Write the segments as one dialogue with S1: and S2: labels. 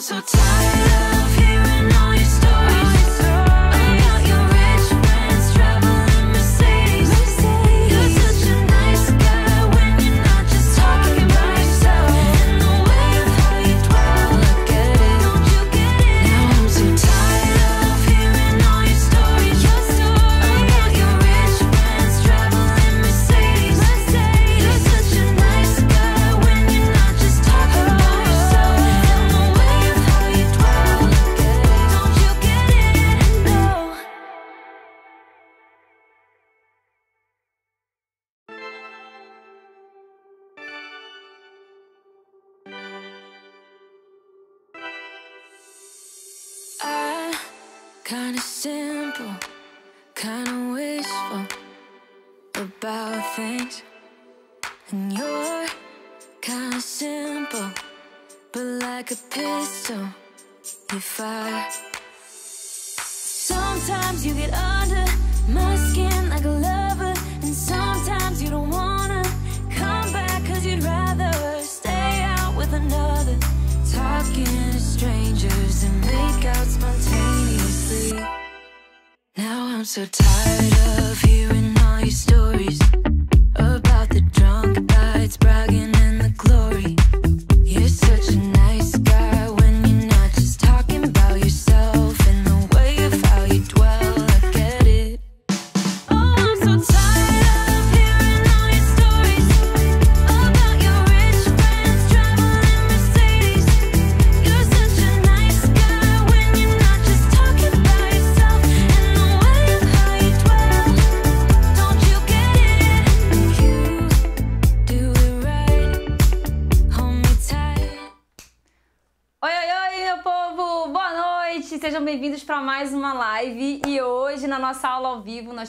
S1: so tired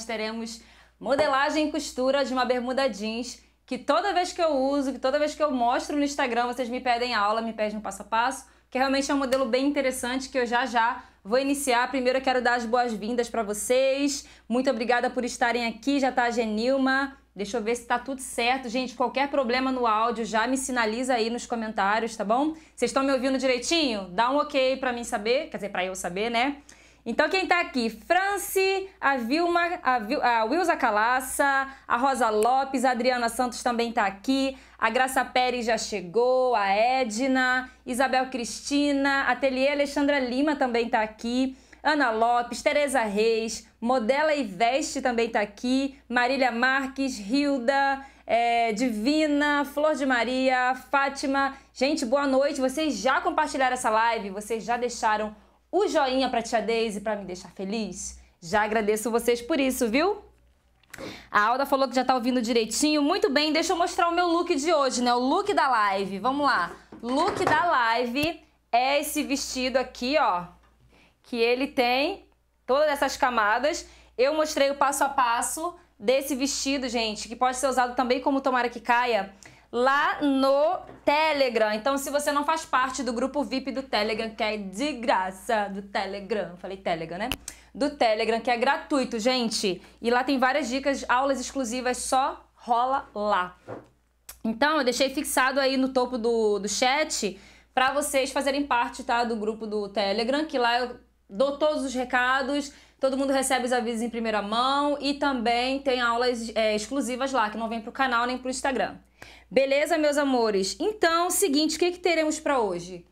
S2: nós teremos modelagem e costura de uma bermuda jeans que toda vez que eu uso, que toda vez que eu mostro no Instagram, vocês me pedem aula, me pedem um passo a passo, que realmente é um modelo bem interessante que eu já já vou iniciar. Primeiro eu quero dar as boas-vindas para vocês. Muito obrigada por estarem aqui, já tá a Genilma. Deixa eu ver se tá tudo certo. Gente, qualquer problema no áudio, já me sinaliza aí nos comentários, tá bom? Vocês estão me ouvindo direitinho? Dá um OK para mim saber, quer dizer, para eu saber, né? Então quem tá aqui? Franci, a Vilma, a, Vil, a Wilza Calaça, a Rosa Lopes, a Adriana Santos também tá aqui, a Graça Pérez já chegou, a Edna, Isabel Cristina, Ateliê Alexandra Lima também tá aqui, Ana Lopes, Tereza Reis, Modela e Veste também tá aqui, Marília Marques, Hilda, é, Divina, Flor de Maria, Fátima. Gente, boa noite. Vocês já compartilharam essa live? Vocês já deixaram o joinha para tia Deise para me deixar feliz. Já agradeço vocês por isso, viu? A Alda falou que já tá ouvindo direitinho. Muito bem, deixa eu mostrar o meu look de hoje, né? O look da live. Vamos lá. Look da live é esse vestido aqui, ó, que ele tem todas essas camadas. Eu mostrei o passo a passo desse vestido, gente, que pode ser usado também como tomara que caia lá no Telegram. Então, se você não faz parte do grupo VIP do Telegram, que é de graça, do Telegram, falei Telegram, né? Do Telegram, que é gratuito, gente. E lá tem várias dicas, aulas exclusivas, só rola lá. Então, eu deixei fixado aí no topo do, do chat para vocês fazerem parte, tá? Do grupo do Telegram, que lá eu dou todos os recados, todo mundo recebe os avisos em primeira mão e também tem aulas é, exclusivas lá, que não vem pro canal nem pro Instagram. Beleza, meus amores? Então, seguinte, o que, que teremos para hoje?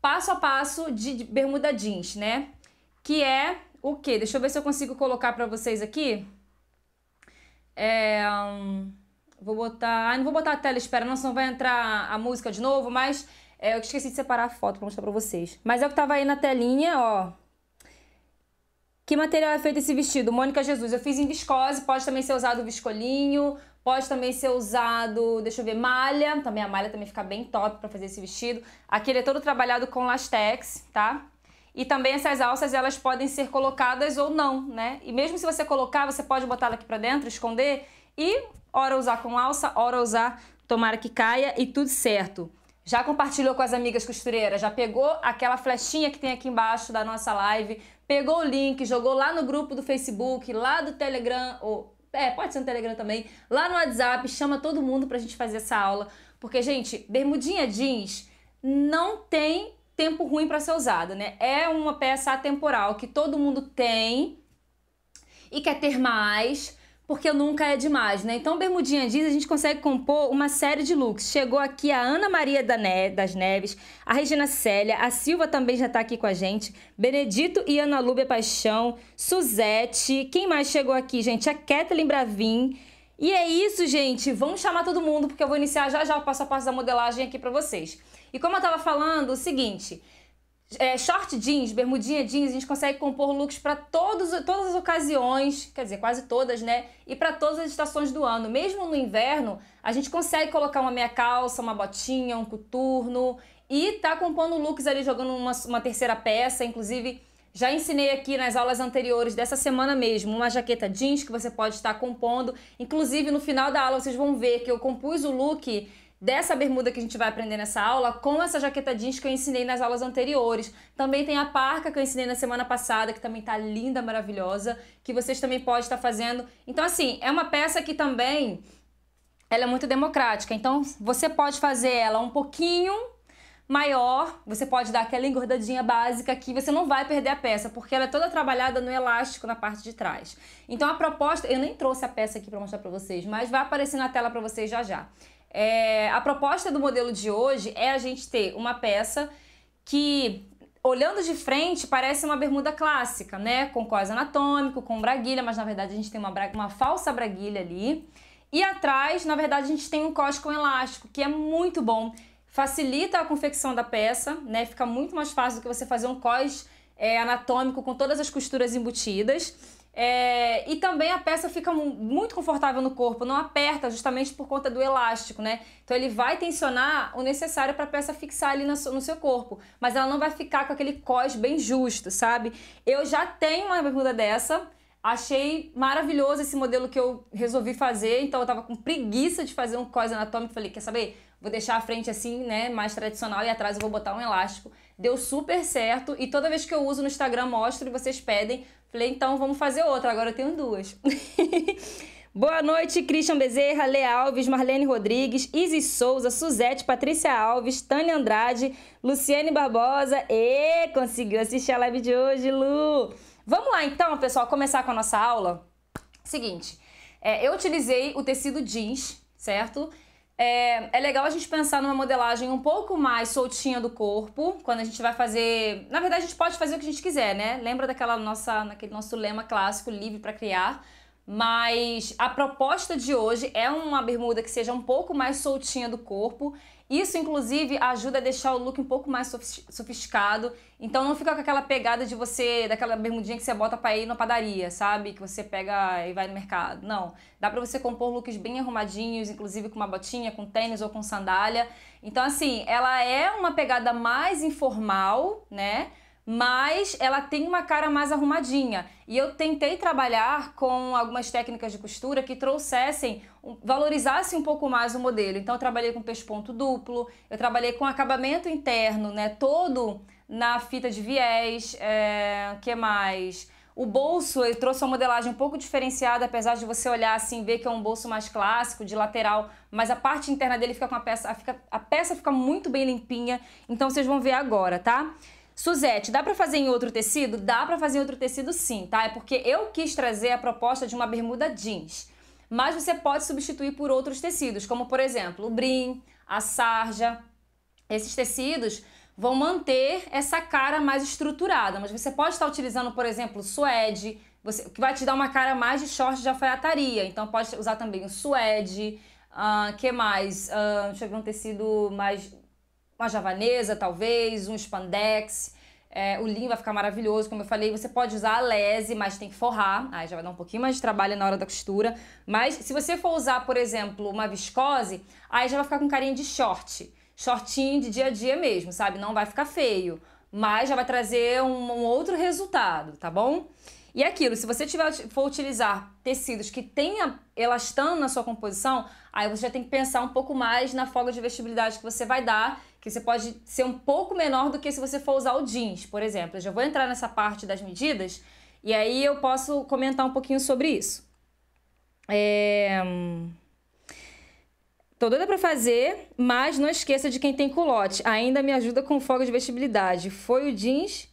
S2: Passo a passo de bermuda jeans, né? Que é o quê? Deixa eu ver se eu consigo colocar para vocês aqui. É, hum, vou botar... Ah, não vou botar a tela, espera, não, senão vai entrar a música de novo, mas... É, eu esqueci de separar a foto para mostrar para vocês. Mas é o que tava aí na telinha, ó. Que material é feito esse vestido? Mônica Jesus. Eu fiz em viscose, pode também ser usado viscolinho, Pode também ser usado, deixa eu ver, malha. Também a malha também fica bem top para fazer esse vestido. Aqui ele é todo trabalhado com lastex, tá? E também essas alças, elas podem ser colocadas ou não, né? E mesmo se você colocar, você pode botar ela aqui para dentro, esconder e hora usar com alça, hora usar, tomara que caia e tudo certo. Já compartilhou com as amigas costureiras? Já pegou aquela flechinha que tem aqui embaixo da nossa live? Pegou o link, jogou lá no grupo do Facebook, lá do Telegram, ou é, pode ser no Telegram também, lá no WhatsApp, chama todo mundo pra gente fazer essa aula, porque gente, bermudinha jeans não tem tempo ruim para ser usada, né? É uma peça atemporal que todo mundo tem e quer ter mais, porque nunca é demais, né? Então, Bermudinha Jeans, a gente consegue compor uma série de looks. Chegou aqui a Ana Maria das Neves, a Regina Célia, a Silva também já tá aqui com a gente, Benedito e Ana Lúbia Paixão, Suzete, quem mais chegou aqui, gente? A Kathleen Bravin. E é isso, gente. Vamos chamar todo mundo, porque eu vou iniciar já já o passo a passo da modelagem aqui para vocês. E como eu tava falando, o seguinte é, short jeans, bermudinha jeans, a gente consegue compor looks para todas as ocasiões, quer dizer, quase todas, né? E para todas as estações do ano. Mesmo no inverno, a gente consegue colocar uma meia calça, uma botinha, um coturno e tá compondo looks ali, jogando uma, uma terceira peça, inclusive. Já ensinei aqui nas aulas anteriores dessa semana mesmo uma jaqueta jeans que você pode estar compondo. Inclusive, no final da aula vocês vão ver que eu compus o look dessa bermuda que a gente vai aprender nessa aula com essa jaqueta jeans que eu ensinei nas aulas anteriores. Também tem a parca que eu ensinei na semana passada, que também tá linda, maravilhosa, que vocês também podem estar fazendo. Então, assim, é uma peça que também ela é muito democrática. Então, você pode fazer ela um pouquinho maior, você pode dar aquela engordadinha básica que você não vai perder a peça, porque ela é toda trabalhada no elástico na parte de trás. Então a proposta, eu nem trouxe a peça aqui para mostrar para vocês, mas vai aparecer na tela para vocês já já. É, a proposta do modelo de hoje é a gente ter uma peça que, olhando de frente, parece uma bermuda clássica, né? Com cós anatômico, com braguilha, mas na verdade a gente tem uma, uma falsa braguilha ali. E atrás, na verdade, a gente tem um cós com elástico, que é muito bom. Facilita a confecção da peça, né? Fica muito mais fácil do que você fazer um cós é, anatômico com todas as costuras embutidas. É, e também a peça fica muito confortável no corpo, não aperta justamente por conta do elástico, né? Então ele vai tensionar o necessário para a peça fixar ali no seu, no seu corpo, mas ela não vai ficar com aquele cos bem justo, sabe? Eu já tenho uma bermuda dessa, achei maravilhoso esse modelo que eu resolvi fazer, então eu tava com preguiça de fazer um cos anatômico, falei, quer saber? Vou deixar a frente assim, né, mais tradicional e atrás eu vou botar um elástico. Deu super certo e toda vez que eu uso no Instagram mostro e vocês pedem Falei, então vamos fazer outra, agora eu tenho duas. Boa noite, Christian Bezerra, Lê Alves, Marlene Rodrigues, Izzy Souza, Suzete, Patrícia Alves, Tânia Andrade, Luciane Barbosa. E conseguiu assistir a live de hoje, Lu! Vamos lá então, pessoal, começar com a nossa aula? Seguinte, é, eu utilizei o tecido jeans, certo? É, é, legal a gente pensar numa modelagem um pouco mais soltinha do corpo, quando a gente vai fazer. Na verdade, a gente pode fazer o que a gente quiser, né? Lembra daquela nossa, naquele nosso lema clássico, livre para criar. Mas a proposta de hoje é uma bermuda que seja um pouco mais soltinha do corpo. Isso, inclusive, ajuda a deixar o look um pouco mais sofisticado. Então não fica com aquela pegada de você, daquela bermudinha que você bota pra ir na padaria, sabe? Que você pega e vai no mercado. Não. Dá pra você compor looks bem arrumadinhos, inclusive com uma botinha, com tênis ou com sandália. Então, assim, ela é uma pegada mais informal, né? mas ela tem uma cara mais arrumadinha. E eu tentei trabalhar com algumas técnicas de costura que trouxessem, valorizassem um pouco mais o modelo. Então eu trabalhei com pesponto duplo, eu trabalhei com acabamento interno, né, todo na fita de viés, é, que mais? O bolso, eu trouxe uma modelagem um pouco diferenciada, apesar de você olhar assim, ver que é um bolso mais clássico, de lateral, mas a parte interna dele fica com a peça, a, fica, a peça fica muito bem limpinha, então vocês vão ver agora, tá? Suzete, dá para fazer em outro tecido? Dá para fazer em outro tecido sim, tá? É porque eu quis trazer a proposta de uma bermuda jeans. Mas você pode substituir por outros tecidos, como por exemplo, o brim, a sarja. Esses tecidos vão manter essa cara mais estruturada, mas você pode estar utilizando, por exemplo, suede, você, que vai te dar uma cara mais de short de alfaiataria. Então pode usar também o suede, uh, que mais? Uh, deixa eu ver um tecido mais uma javanesa, talvez, um spandex. É, o linho vai ficar maravilhoso, como eu falei. Você pode usar a lese, mas tem que forrar. Aí já vai dar um pouquinho mais de trabalho na hora da costura. Mas se você for usar, por exemplo, uma viscose, aí já vai ficar com carinha de short. Shortinho de dia a dia mesmo, sabe? Não vai ficar feio. Mas já vai trazer um, um outro resultado, tá bom? E é aquilo, se você tiver, for utilizar tecidos que tenha elastano na sua composição, aí você já tem que pensar um pouco mais na folga de vestibilidade que você vai dar que você pode ser um pouco menor do que se você for usar o jeans, por exemplo. Eu já vou entrar nessa parte das medidas e aí eu posso comentar um pouquinho sobre isso. É... Tô doida pra fazer, mas não esqueça de quem tem culote. Ainda me ajuda com folga de vestibilidade. Foi o jeans.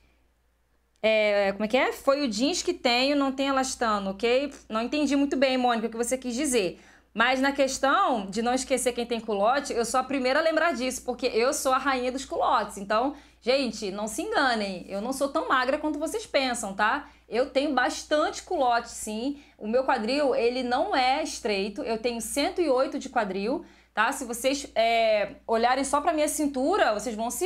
S2: É... como é que é? Foi o jeans que tenho, não tem elastano, ok? Não entendi muito bem, Mônica, o que você quis dizer. Mas na questão de não esquecer quem tem culote, eu sou a primeira a lembrar disso, porque eu sou a rainha dos culotes. Então, gente, não se enganem, eu não sou tão magra quanto vocês pensam, tá? Eu tenho bastante culote, sim. O meu quadril, ele não é estreito, eu tenho 108 de quadril, tá? Se vocês é, olharem só pra minha cintura, vocês vão se...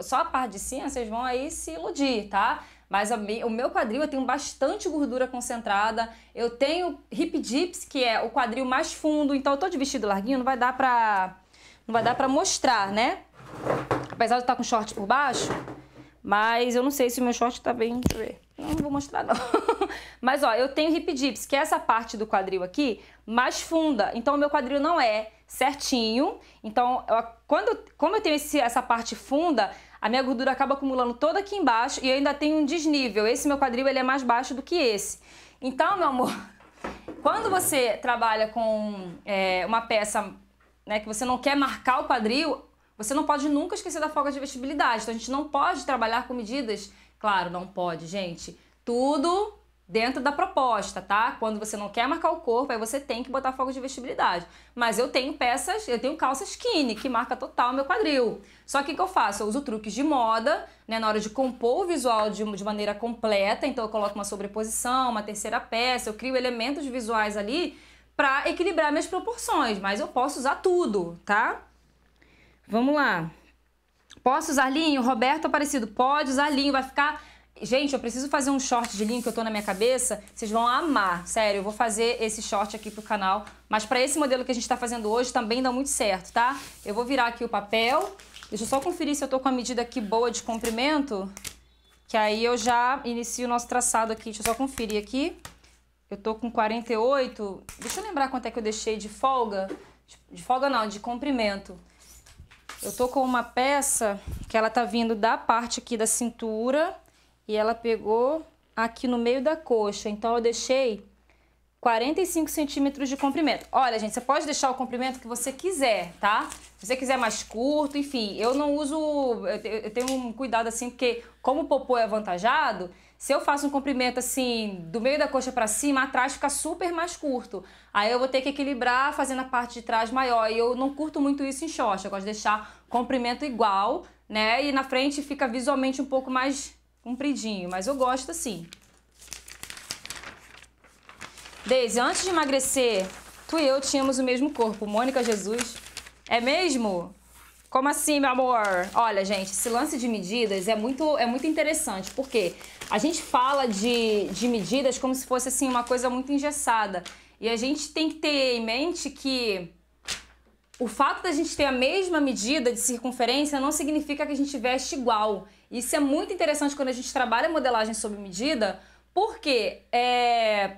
S2: Só a parte de cima, vocês vão aí se iludir, tá? Mas o meu quadril eu tenho bastante gordura concentrada. Eu tenho hip dips, que é o quadril mais fundo. Então eu tô de vestido larguinho, não vai dar pra, não vai dar pra mostrar, né? Apesar de eu estar tá com short por baixo. Mas eu não sei se o meu short tá bem... Deixa eu ver. Não, não vou mostrar, não. mas, ó, eu tenho hip dips, que é essa parte do quadril aqui, mais funda. Então, o meu quadril não é certinho. Então, eu, quando, como eu tenho esse, essa parte funda, a minha gordura acaba acumulando toda aqui embaixo e eu ainda tenho um desnível. Esse meu quadril ele é mais baixo do que esse. Então, meu amor, quando você trabalha com é, uma peça né, que você não quer marcar o quadril, você não pode nunca esquecer da folga de vestibilidade. Então, a gente não pode trabalhar com medidas. Claro, não pode, gente. Tudo dentro da proposta, tá? Quando você não quer marcar o corpo, aí você tem que botar foco de vestibilidade. Mas eu tenho peças, eu tenho calça skinny, que marca total meu quadril. Só que o que eu faço? Eu uso truques de moda, né? Na hora de compor o visual de, de maneira completa, então eu coloco uma sobreposição, uma terceira peça, eu crio elementos visuais ali para equilibrar minhas proporções, mas eu posso usar tudo, tá? Vamos lá. Posso usar linho? Roberto Aparecido, pode usar linho, vai ficar Gente, eu preciso fazer um short de linho que eu tô na minha cabeça. Vocês vão amar. Sério, eu vou fazer esse short aqui pro canal. Mas para esse modelo que a gente tá fazendo hoje também dá muito certo, tá? Eu vou virar aqui o papel. Deixa eu só conferir se eu tô com a medida aqui boa de comprimento. Que aí eu já inicio o nosso traçado aqui. Deixa eu só conferir aqui. Eu tô com 48. Deixa eu lembrar quanto é que eu deixei de folga. De folga não, de comprimento. Eu tô com uma peça que ela tá vindo da parte aqui da cintura e ela pegou aqui no meio da coxa. Então, eu deixei 45 centímetros de comprimento. Olha, gente, você pode deixar o comprimento que você quiser, tá? Se você quiser mais curto, enfim. Eu não uso... Eu tenho um cuidado, assim, porque como o popô é avantajado, se eu faço um comprimento, assim, do meio da coxa para cima, atrás fica super mais curto. Aí eu vou ter que equilibrar fazendo a parte de trás maior. E eu não curto muito isso em short. Eu gosto de deixar comprimento igual, né? E na frente fica visualmente um pouco mais compridinho, mas eu gosto assim. Deise, antes de emagrecer, tu e eu tínhamos o mesmo corpo, Mônica Jesus. É mesmo? Como assim, meu amor? Olha, gente, esse lance de medidas é muito, é muito interessante, porque a gente fala de, de medidas como se fosse assim uma coisa muito engessada. E a gente tem que ter em mente que o fato da gente ter a mesma medida de circunferência não significa que a gente veste igual. Isso é muito interessante quando a gente trabalha modelagem sob medida, porque é,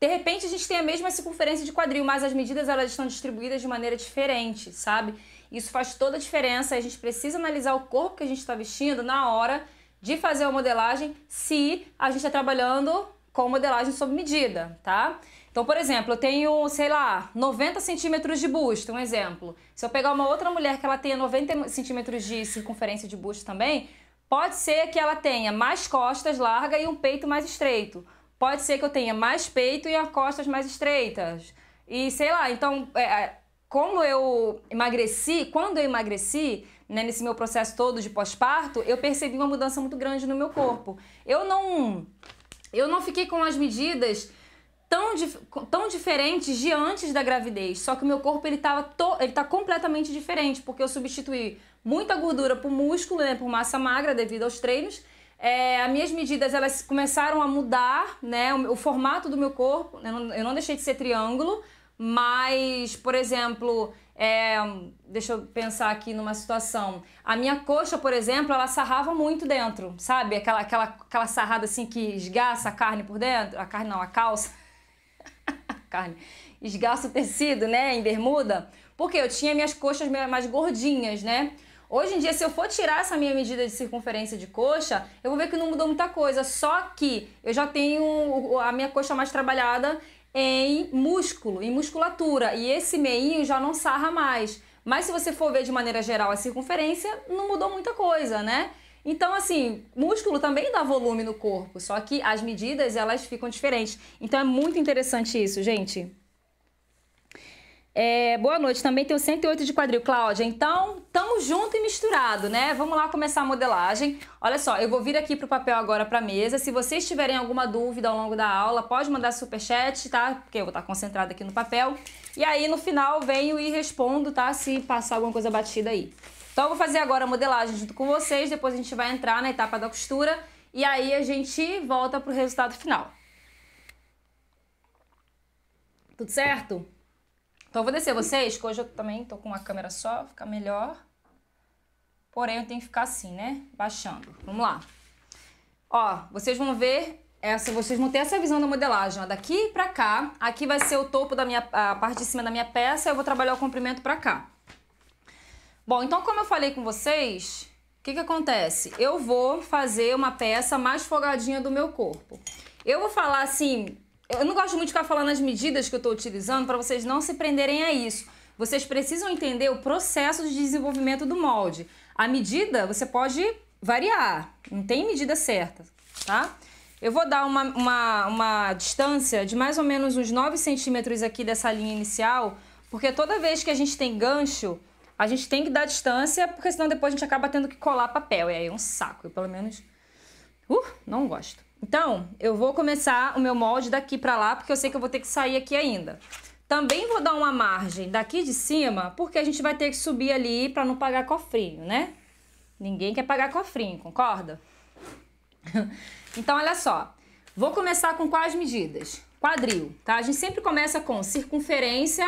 S2: de repente a gente tem a mesma circunferência de quadril, mas as medidas elas estão distribuídas de maneira diferente, sabe? Isso faz toda a diferença. A gente precisa analisar o corpo que a gente está vestindo na hora de fazer a modelagem, se a gente está trabalhando com modelagem sob medida, tá? Então, por exemplo, eu tenho, sei lá, 90 centímetros de busto, um exemplo. Se eu pegar uma outra mulher que ela tenha 90 centímetros de circunferência de busto também, Pode ser que ela tenha mais costas largas e um peito mais estreito. Pode ser que eu tenha mais peito e as costas mais estreitas. E sei lá, então, é, é, como eu emagreci, quando eu emagreci, né, nesse meu processo todo de pós-parto, eu percebi uma mudança muito grande no meu corpo. Eu não, eu não fiquei com as medidas tão, dif tão diferentes de antes da gravidez. Só que o meu corpo ele, tava ele tá completamente diferente, porque eu substituí muita gordura o músculo, né, por massa magra devido aos treinos. É, as minhas medidas elas começaram a mudar, né, o, o formato do meu corpo. Eu não, eu não, deixei de ser triângulo, mas, por exemplo, é, deixa eu pensar aqui numa situação. A minha coxa, por exemplo, ela sarrava muito dentro, sabe? Aquela, aquela, aquela sarrada assim que esgaça a carne por dentro, a carne não, a calça. carne. Esgaça o tecido, né, em bermuda. Porque eu tinha minhas coxas mais gordinhas, né? Hoje em dia, se eu for tirar essa minha medida de circunferência de coxa, eu vou ver que não mudou muita coisa. Só que eu já tenho a minha coxa mais trabalhada em músculo, em musculatura. E esse meinho já não sarra mais. Mas se você for ver de maneira geral a circunferência, não mudou muita coisa, né? Então, assim, músculo também dá volume no corpo, só que as medidas elas ficam diferentes. Então é muito interessante isso, gente. É, boa noite, também tenho 108 de quadril. Cláudia, então, tamo junto e misturado, né? Vamos lá começar a modelagem. Olha só, eu vou vir aqui pro papel agora pra mesa. Se vocês tiverem alguma dúvida ao longo da aula, pode mandar superchat, tá? Porque eu vou estar concentrada aqui no papel. E aí, no final, venho e respondo, tá? Se passar alguma coisa batida aí. Então, eu vou fazer agora a modelagem junto com vocês, depois a gente vai entrar na etapa da costura. E aí, a gente volta pro resultado final. Tudo certo? Então eu vou descer vocês, que hoje eu também tô com uma câmera só, fica melhor. Porém, eu tenho que ficar assim, né? Baixando. Vamos lá. Ó, vocês vão ver essa, vocês vão ter essa visão da modelagem, ó, daqui pra cá, aqui vai ser o topo da minha, a parte de cima da minha peça, eu vou trabalhar o comprimento pra cá. Bom, então como eu falei com vocês, o que que acontece? Eu vou fazer uma peça mais folgadinha do meu corpo. Eu vou falar assim, eu não gosto muito de ficar falando as medidas que eu estou utilizando para vocês não se prenderem a isso. Vocês precisam entender o processo de desenvolvimento do molde. A medida você pode variar, não tem medida certa, tá? Eu vou dar uma, uma, uma distância de mais ou menos uns 9 centímetros aqui dessa linha inicial, porque toda vez que a gente tem gancho, a gente tem que dar distância, porque senão depois a gente acaba tendo que colar papel, e aí é um saco, eu pelo menos... Uh, não gosto. Então, eu vou começar o meu molde daqui para lá, porque eu sei que eu vou ter que sair aqui ainda. Também vou dar uma margem daqui de cima, porque a gente vai ter que subir ali para não pagar cofrinho, né? Ninguém quer pagar cofrinho, concorda? então, olha só. Vou começar com quais medidas? Quadril, tá? A gente sempre começa com circunferência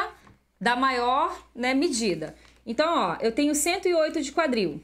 S2: da maior né, medida. Então, ó, eu tenho 108 de quadril.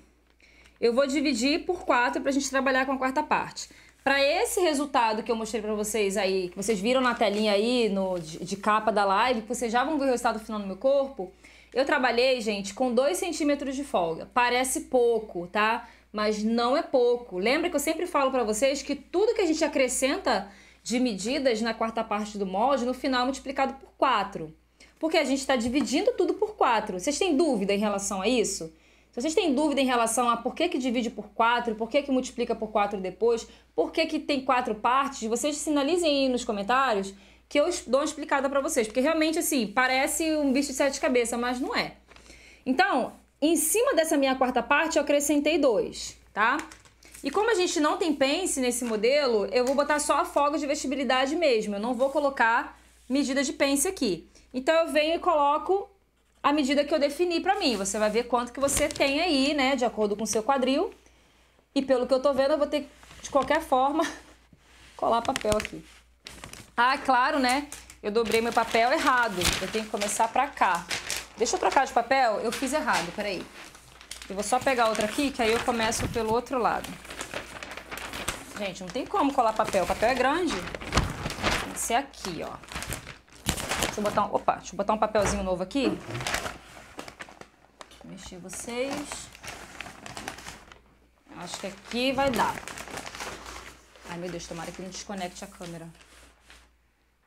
S2: Eu vou dividir por 4 para a gente trabalhar com a quarta parte. Para esse resultado que eu mostrei para vocês aí, que vocês viram na telinha aí no, de, de, capa da live, que vocês já vão ver o resultado final no meu corpo, eu trabalhei, gente, com 2 centímetros de folga. Parece pouco, tá? Mas não é pouco. Lembra que eu sempre falo para vocês que tudo que a gente acrescenta de medidas na quarta parte do molde, no final é multiplicado por 4. Porque a gente está dividindo tudo por 4. Vocês têm dúvida em relação a isso? Se vocês têm dúvida em relação a por que, que divide por 4, por que, que multiplica por 4 depois, por que, que tem quatro partes, vocês sinalizem aí nos comentários que eu dou uma explicada para vocês, porque realmente assim, parece um bicho de sete cabeças, mas não é. Então, em cima dessa minha quarta parte, eu acrescentei dois, tá? E como a gente não tem pence nesse modelo, eu vou botar só a folga de vestibilidade mesmo, eu não vou colocar medida de pence aqui. Então, eu venho e coloco à medida que eu defini para mim. Você vai ver quanto que você tem aí, né, de acordo com o seu quadril. E pelo que eu tô vendo, eu vou ter de qualquer forma colar papel aqui. Ah, claro, né? Eu dobrei meu papel errado. Eu tenho que começar pra cá. Deixa eu trocar de papel. Eu fiz errado, peraí. Eu vou só pegar outra aqui, que aí eu começo pelo outro lado. Gente, não tem como colar papel. O papel é grande. Tem que ser aqui, ó. Deixa eu botar um, opa, deixa eu botar um papelzinho novo aqui. Deixa eu mexer vocês. Acho que aqui vai dar. Ai, meu Deus, tomara que não desconecte a câmera.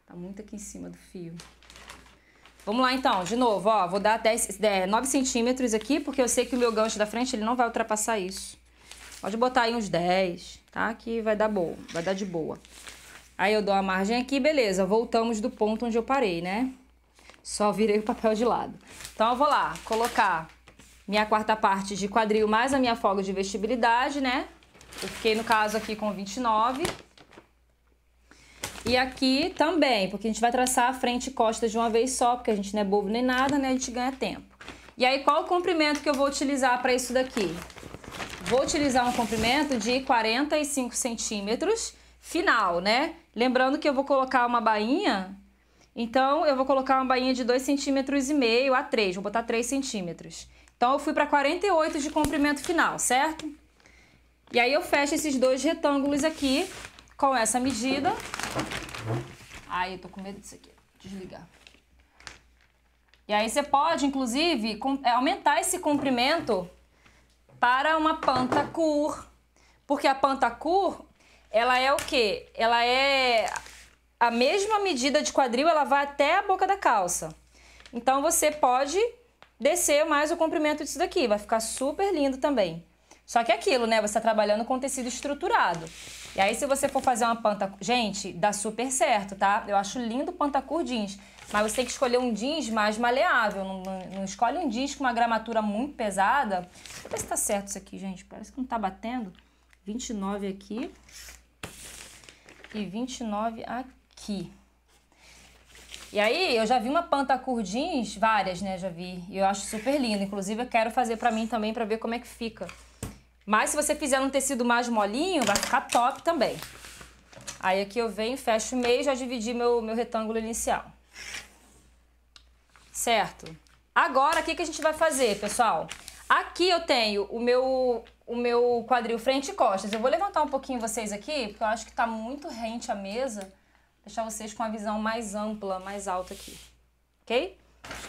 S2: Tá muito aqui em cima do fio. Vamos lá, então, de novo, ó. Vou dar até 9 centímetros aqui, porque eu sei que o meu gancho da frente, ele não vai ultrapassar isso. Pode botar aí uns 10, tá? Que vai dar boa, vai dar de boa. Aí eu dou a margem aqui, beleza, voltamos do ponto onde eu parei, né? Só virei o papel de lado. Então eu vou lá colocar minha quarta parte de quadril mais a minha folga de vestibilidade, né? Eu fiquei, no caso, aqui com 29. E aqui também, porque a gente vai traçar a frente e costas de uma vez só, porque a gente não é bobo nem nada, né? A gente ganha tempo. E aí, qual o comprimento que eu vou utilizar para isso daqui? Vou utilizar um comprimento de 45 centímetros final, né? Lembrando que eu vou colocar uma bainha, então eu vou colocar uma bainha de 2,5 cm a 3, vou botar 3 centímetros. Então eu fui para 48 de comprimento final, certo? E aí eu fecho esses dois retângulos aqui com essa medida. Ai, eu tô com medo disso aqui, desligar. E aí você pode, inclusive, é, aumentar esse comprimento para uma panta porque a pantacur ela é o quê? Ela é a mesma medida de quadril, ela vai até a boca da calça. Então você pode descer mais o comprimento disso daqui, vai ficar super lindo também. Só que é aquilo, né? Você está trabalhando com tecido estruturado. E aí, se você for fazer uma panta... Gente, dá super certo, tá? Eu acho lindo pantacur jeans. Mas você tem que escolher um jeans mais maleável. Não, não, não escolhe um jeans com uma gramatura muito pesada. Deixa eu ver se tá certo isso aqui, gente. Parece que não tá batendo. 29 aqui e 29 aqui. E aí, eu já vi uma pantacur jeans, várias, né? Já vi. E eu acho super lindo. Inclusive, eu quero fazer pra mim também pra ver como é que fica. Mas se você fizer um tecido mais molinho, vai ficar top também. Aí aqui eu venho, fecho o meio e já dividi meu, meu retângulo inicial. Certo? Agora, o que, que a gente vai fazer, pessoal? Aqui eu tenho o meu o meu quadril frente e costas. Eu vou levantar um pouquinho vocês aqui, porque eu acho que tá muito rente a mesa. Deixar vocês com a visão mais ampla, mais alta aqui. Ok?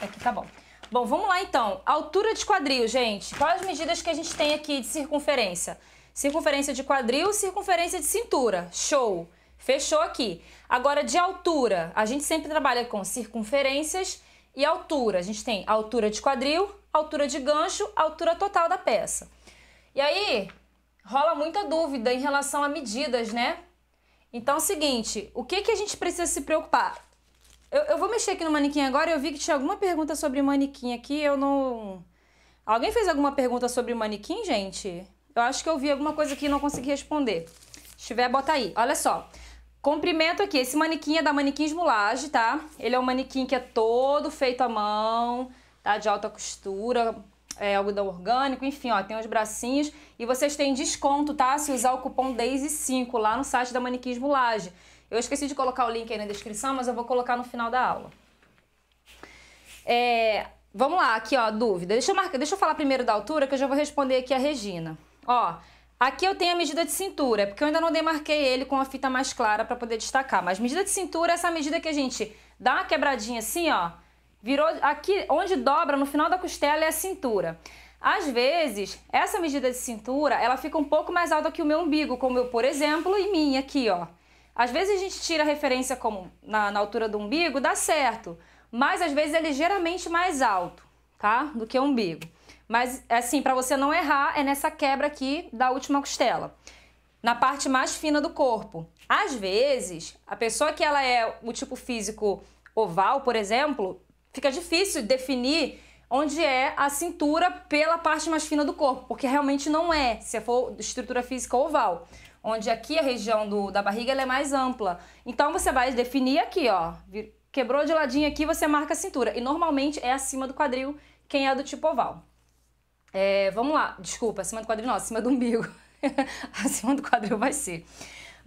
S2: Aqui tá bom. Bom, vamos lá então. Altura de quadril, gente. Quais as medidas que a gente tem aqui de circunferência? Circunferência de quadril, circunferência de cintura. Show! Fechou aqui. Agora, de altura, a gente sempre trabalha com circunferências e altura. A gente tem altura de quadril, altura de gancho, altura total da peça. E aí rola muita dúvida em relação a medidas, né? Então é o seguinte, o que, que a gente precisa se preocupar? Eu, eu vou mexer aqui no manequim agora, eu vi que tinha alguma pergunta sobre manequim aqui, eu não... Alguém fez alguma pergunta sobre manequim, gente? Eu acho que eu vi alguma coisa aqui que não consegui responder. Se tiver, bota aí. Olha só. Comprimento aqui. Esse manequim é da Manequins Moulage, tá? Ele é um manequim que é todo feito à mão, tá? De alta costura, é, algodão orgânico, enfim, ó, tem os bracinhos. E vocês têm desconto, tá? Se usar o cupom DAISY5 lá no site da Maniquismo Laje. Eu esqueci de colocar o link aí na descrição, mas eu vou colocar no final da aula. É, vamos lá, aqui ó, dúvida. Deixa eu, marcar, deixa eu falar primeiro da altura, que eu já vou responder aqui a Regina. Ó, aqui eu tenho a medida de cintura, é porque eu ainda não demarquei ele com a fita mais clara para poder destacar. Mas medida de cintura é essa medida que a gente dá uma quebradinha assim, ó Virou aqui onde dobra no final da costela é a cintura. Às vezes, essa medida de cintura, ela fica um pouco mais alta que o meu umbigo, como eu, por exemplo, e minha aqui, ó. Às vezes a gente tira a referência como na, na altura do umbigo, dá certo, mas às vezes é ligeiramente mais alto, tá? Do que o umbigo. Mas assim, para você não errar, é nessa quebra aqui da última costela, na parte mais fina do corpo. Às vezes, a pessoa que ela é o tipo físico oval, por exemplo, fica difícil definir onde é a cintura pela parte mais fina do corpo, porque realmente não é, se é for estrutura física oval, onde aqui a região do, da barriga é mais ampla. Então você vai definir aqui, ó, quebrou de ladinho aqui, você marca a cintura, e normalmente é acima do quadril quem é do tipo oval. É, vamos lá, desculpa, acima do quadril não, acima do umbigo. acima do quadril vai ser.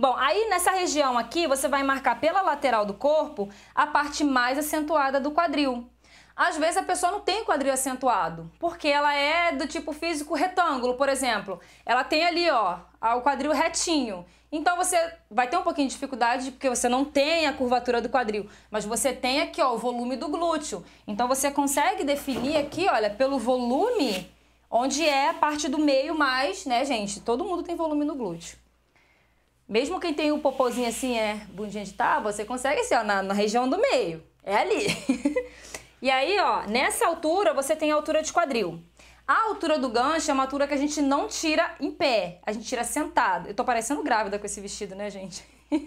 S2: Bom, aí nessa região aqui, você vai marcar pela lateral do corpo a parte mais acentuada do quadril. Às vezes a pessoa não tem quadril acentuado, porque ela é do tipo físico retângulo, por exemplo. Ela tem ali, ó, o quadril retinho. Então você vai ter um pouquinho de dificuldade porque você não tem a curvatura do quadril, mas você tem aqui, ó, o volume do glúteo. Então você consegue definir aqui, olha, pelo volume, onde é a parte do meio mais, né, gente? Todo mundo tem volume no glúteo. Mesmo quem tem um popozinho assim, é bundinha de tábua, você consegue assim, ó, na, na região do meio. É ali. e aí, ó, nessa altura você tem a altura de quadril. A altura do gancho é uma altura que a gente não tira em pé, a gente tira sentado. Eu tô parecendo grávida com esse vestido, né, gente?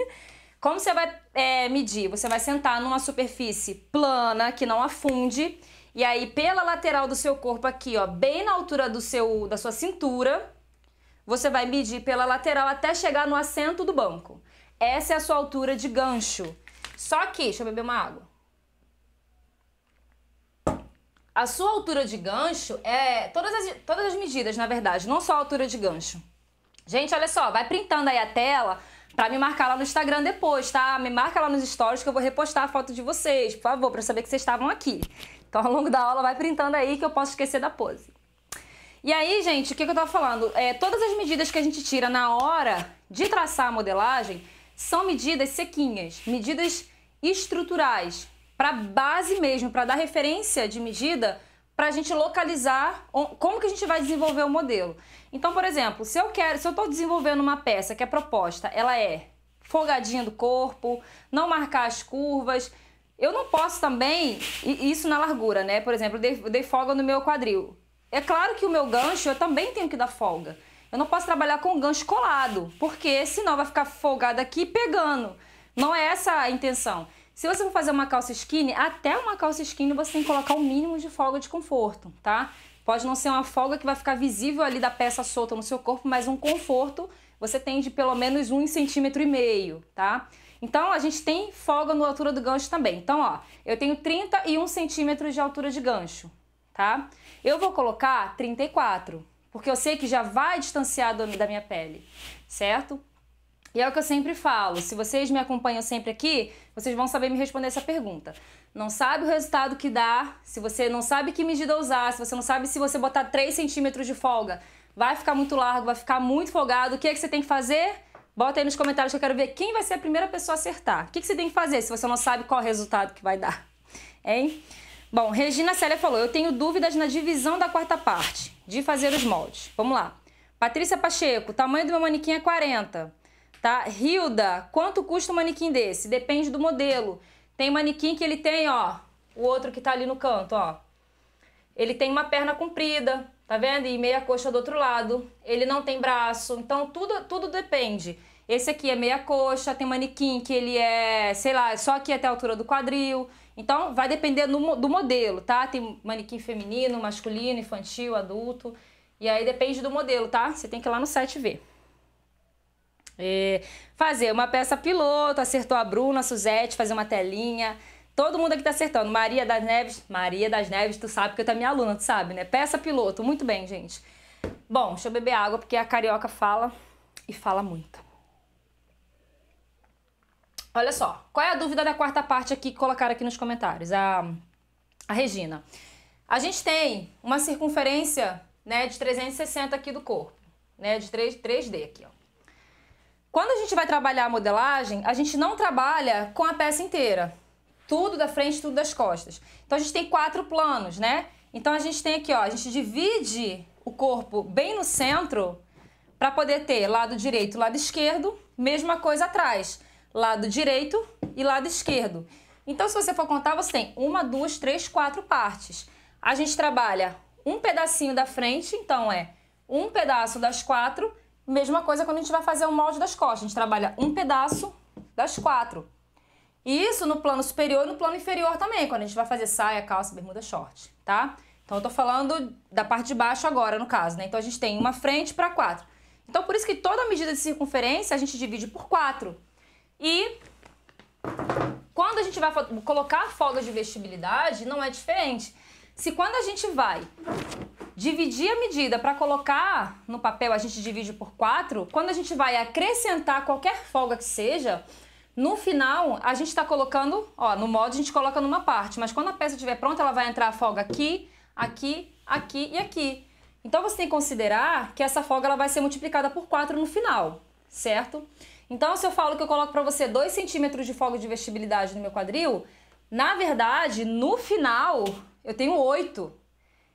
S2: Como você vai é, medir? Você vai sentar numa superfície plana, que não afunde, e aí pela lateral do seu corpo aqui, ó, bem na altura do seu da sua cintura, você vai medir pela lateral até chegar no assento do banco. Essa é a sua altura de gancho. Só que, deixa eu beber uma água. A sua altura de gancho é todas as, todas as medidas, na verdade, não só a altura de gancho. Gente, olha só, vai printando aí a tela para me marcar lá no Instagram depois, tá? Me marca lá nos stories que eu vou repostar a foto de vocês, por favor, para saber que vocês estavam aqui. Então, ao longo da aula, vai printando aí que eu posso esquecer da pose. E aí, gente, o que, que eu tava falando? É, todas as medidas que a gente tira na hora de traçar a modelagem são medidas sequinhas, medidas estruturais, para base mesmo, para dar referência de medida para a gente localizar como que a gente vai desenvolver o modelo. Então, por exemplo, se eu quero, se eu estou desenvolvendo uma peça que é proposta, ela é folgadinha do corpo, não marcar as curvas, eu não posso também, isso na largura, né? Por exemplo, eu dei, eu dei folga no meu quadril. É claro que o meu gancho eu também tenho que dar folga. Eu não posso trabalhar com o gancho colado, porque senão vai ficar folgado aqui pegando. Não é essa a intenção. Se você for fazer uma calça skinny, até uma calça skinny você tem que colocar o um mínimo de folga de conforto, tá? Pode não ser uma folga que vai ficar visível ali da peça solta no seu corpo, mas um conforto você tem de pelo menos um centímetro e meio, tá? Então, a gente tem folga na altura do gancho também. Então, ó, eu tenho 31 centímetros de altura de gancho, tá? Eu vou colocar 34, porque eu sei que já vai distanciar da minha pele, certo? E é o que eu sempre falo. Se vocês me acompanham sempre aqui, vocês vão saber me responder essa pergunta. Não sabe o resultado que dá, se você não sabe que medida usar, se você não sabe se você botar 3 centímetros de folga, vai ficar muito largo, vai ficar muito folgado. O que, é que você tem que fazer? Bota aí nos comentários que eu quero ver quem vai ser a primeira pessoa a acertar. O que, que você tem que fazer se você não sabe qual é o resultado que vai dar? Hein? Bom, Regina Célia falou: eu tenho dúvidas na divisão da quarta parte, de fazer os moldes. Vamos lá. Patrícia Pacheco, tamanho do meu manequim é 40. Tá? Hilda, quanto custa um manequim desse? Depende do modelo. Tem manequim que ele tem, ó, o outro que tá ali no canto, ó. Ele tem uma perna comprida, tá vendo? E meia coxa do outro lado. Ele não tem braço. Então tudo tudo depende. Esse aqui é meia coxa, tem manequim que ele é, sei lá, só aqui é até a altura do quadril. Então, vai depender do, do modelo, tá? Tem manequim feminino, masculino, infantil, adulto. E aí depende do modelo, tá? Você tem que ir lá no site ver. É, fazer uma peça piloto, acertou a Bruna, a Suzete, fazer uma telinha. Todo mundo aqui tá acertando. Maria das Neves, Maria das Neves, tu sabe que eu tô minha aluna, tu sabe, né? Peça piloto, muito bem, gente. Bom, deixa eu beber água porque a carioca fala e fala muito. Olha só, qual é a dúvida da quarta parte aqui que colocaram aqui nos comentários? A, a Regina. A gente tem uma circunferência né, de 360 aqui do corpo, né, de 3, 3D aqui. Ó. Quando a gente vai trabalhar a modelagem, a gente não trabalha com a peça inteira. Tudo da frente, tudo das costas. Então a gente tem quatro planos, né? Então a gente tem aqui, ó, a gente divide o corpo bem no centro para poder ter lado direito, lado esquerdo, mesma coisa atrás lado direito e lado esquerdo. Então, se você for contar, você tem uma, duas, três, quatro partes. A gente trabalha um pedacinho da frente, então é um pedaço das quatro. Mesma coisa quando a gente vai fazer o molde das costas, a gente trabalha um pedaço das quatro. E isso no plano superior e no plano inferior também, quando a gente vai fazer saia, calça, bermuda, short, tá? Então, eu tô falando da parte de baixo agora, no caso, né? Então, a gente tem uma frente para quatro. Então, por isso que toda medida de circunferência a gente divide por quatro. E quando a gente vai colocar folga de vestibilidade, não é diferente. Se quando a gente vai dividir a medida para colocar no papel, a gente divide por 4, quando a gente vai acrescentar qualquer folga que seja, no final a gente está colocando, ó, no modo a gente coloca numa parte, mas quando a peça estiver pronta, ela vai entrar a folga aqui, aqui, aqui e aqui. Então você tem que considerar que essa folga ela vai ser multiplicada por 4 no final, certo? Então, se eu falo que eu coloco para você 2 centímetros de folga de vestibilidade no meu quadril, na verdade, no final, eu tenho 8.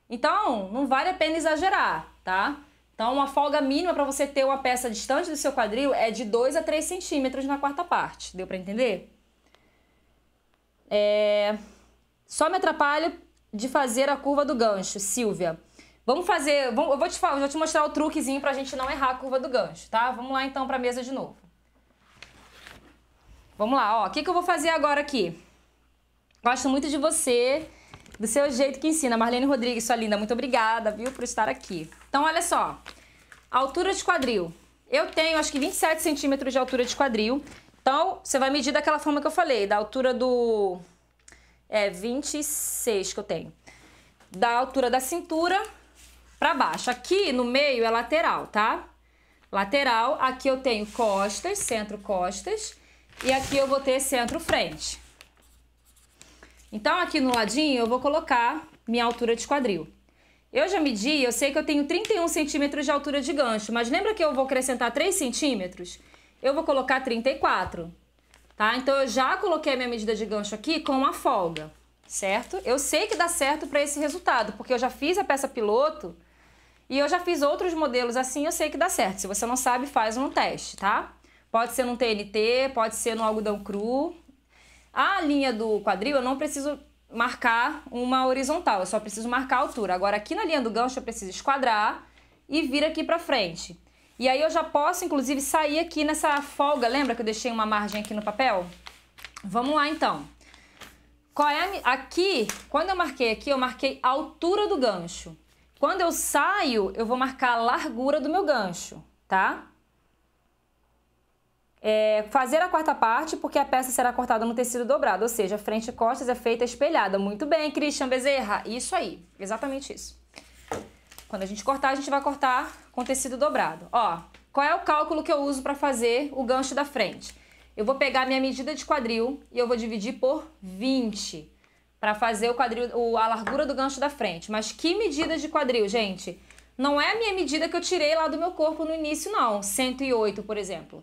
S2: Então, não vale a pena exagerar, tá? Então, uma folga mínima para você ter uma peça distante do seu quadril é de 2 a 3 centímetros na quarta parte. Deu para entender? É... Só me atrapalho de fazer a curva do gancho, Silvia. Vamos fazer... Eu vou te, falar, eu vou te mostrar o truquezinho para a gente não errar a curva do gancho, tá? Vamos lá, então, para a mesa de novo. Vamos lá, ó. O que, que eu vou fazer agora aqui? Gosto muito de você, do seu jeito que ensina. Marlene Rodrigues, sua linda, muito obrigada, viu, por estar aqui. Então, olha só. Altura de quadril. Eu tenho, acho que 27 centímetros de altura de quadril. Então, você vai medir daquela forma que eu falei, da altura do... É, 26 que eu tenho. Da altura da cintura pra baixo. Aqui, no meio, é lateral, tá? Lateral. Aqui eu tenho costas, centro-costas. E aqui eu vou ter centro-frente. Então, aqui no ladinho, eu vou colocar minha altura de quadril. Eu já medi, eu sei que eu tenho 31 centímetros de altura de gancho, mas lembra que eu vou acrescentar 3 centímetros? Eu vou colocar 34, tá? Então, eu já coloquei a minha medida de gancho aqui com a folga, certo? Eu sei que dá certo para esse resultado, porque eu já fiz a peça piloto e eu já fiz outros modelos assim, eu sei que dá certo. Se você não sabe, faz um teste, tá? Pode ser num TNT, pode ser no algodão cru. A linha do quadril eu não preciso marcar uma horizontal, eu só preciso marcar a altura. Agora aqui na linha do gancho eu preciso esquadrar e vir aqui para frente. E aí eu já posso, inclusive, sair aqui nessa folga. Lembra que eu deixei uma margem aqui no papel? Vamos lá, então. Qual é a... Aqui, quando eu marquei aqui, eu marquei a altura do gancho. Quando eu saio, eu vou marcar a largura do meu gancho, tá? É, fazer a quarta parte, porque a peça será cortada no tecido dobrado, ou seja, frente e costas é feita espelhada. Muito bem, Christian Bezerra. Isso aí, exatamente isso. Quando a gente cortar, a gente vai cortar com tecido dobrado. Ó, qual é o cálculo que eu uso para fazer o gancho da frente? Eu vou pegar minha medida de quadril e eu vou dividir por 20 para fazer o quadril, a largura do gancho da frente. Mas que medida de quadril, gente? Não é a minha medida que eu tirei lá do meu corpo no início, não. 108, por exemplo.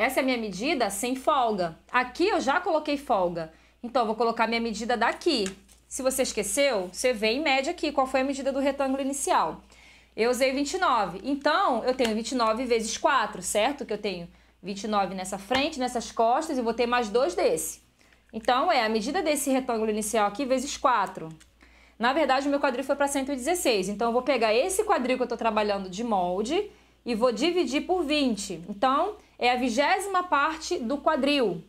S2: Essa é a minha medida sem folga. Aqui eu já coloquei folga. Então, eu vou colocar minha medida daqui. Se você esqueceu, você vê em média aqui qual foi a medida do retângulo inicial. Eu usei 29. Então, eu tenho 29 vezes 4, certo? Que eu tenho 29 nessa frente, nessas costas, e vou ter mais dois desse. Então, é a medida desse retângulo inicial aqui vezes 4. Na verdade, o meu quadril foi para 116. Então, eu vou pegar esse quadril que eu estou trabalhando de molde e vou dividir por 20. Então, é a vigésima parte do quadril.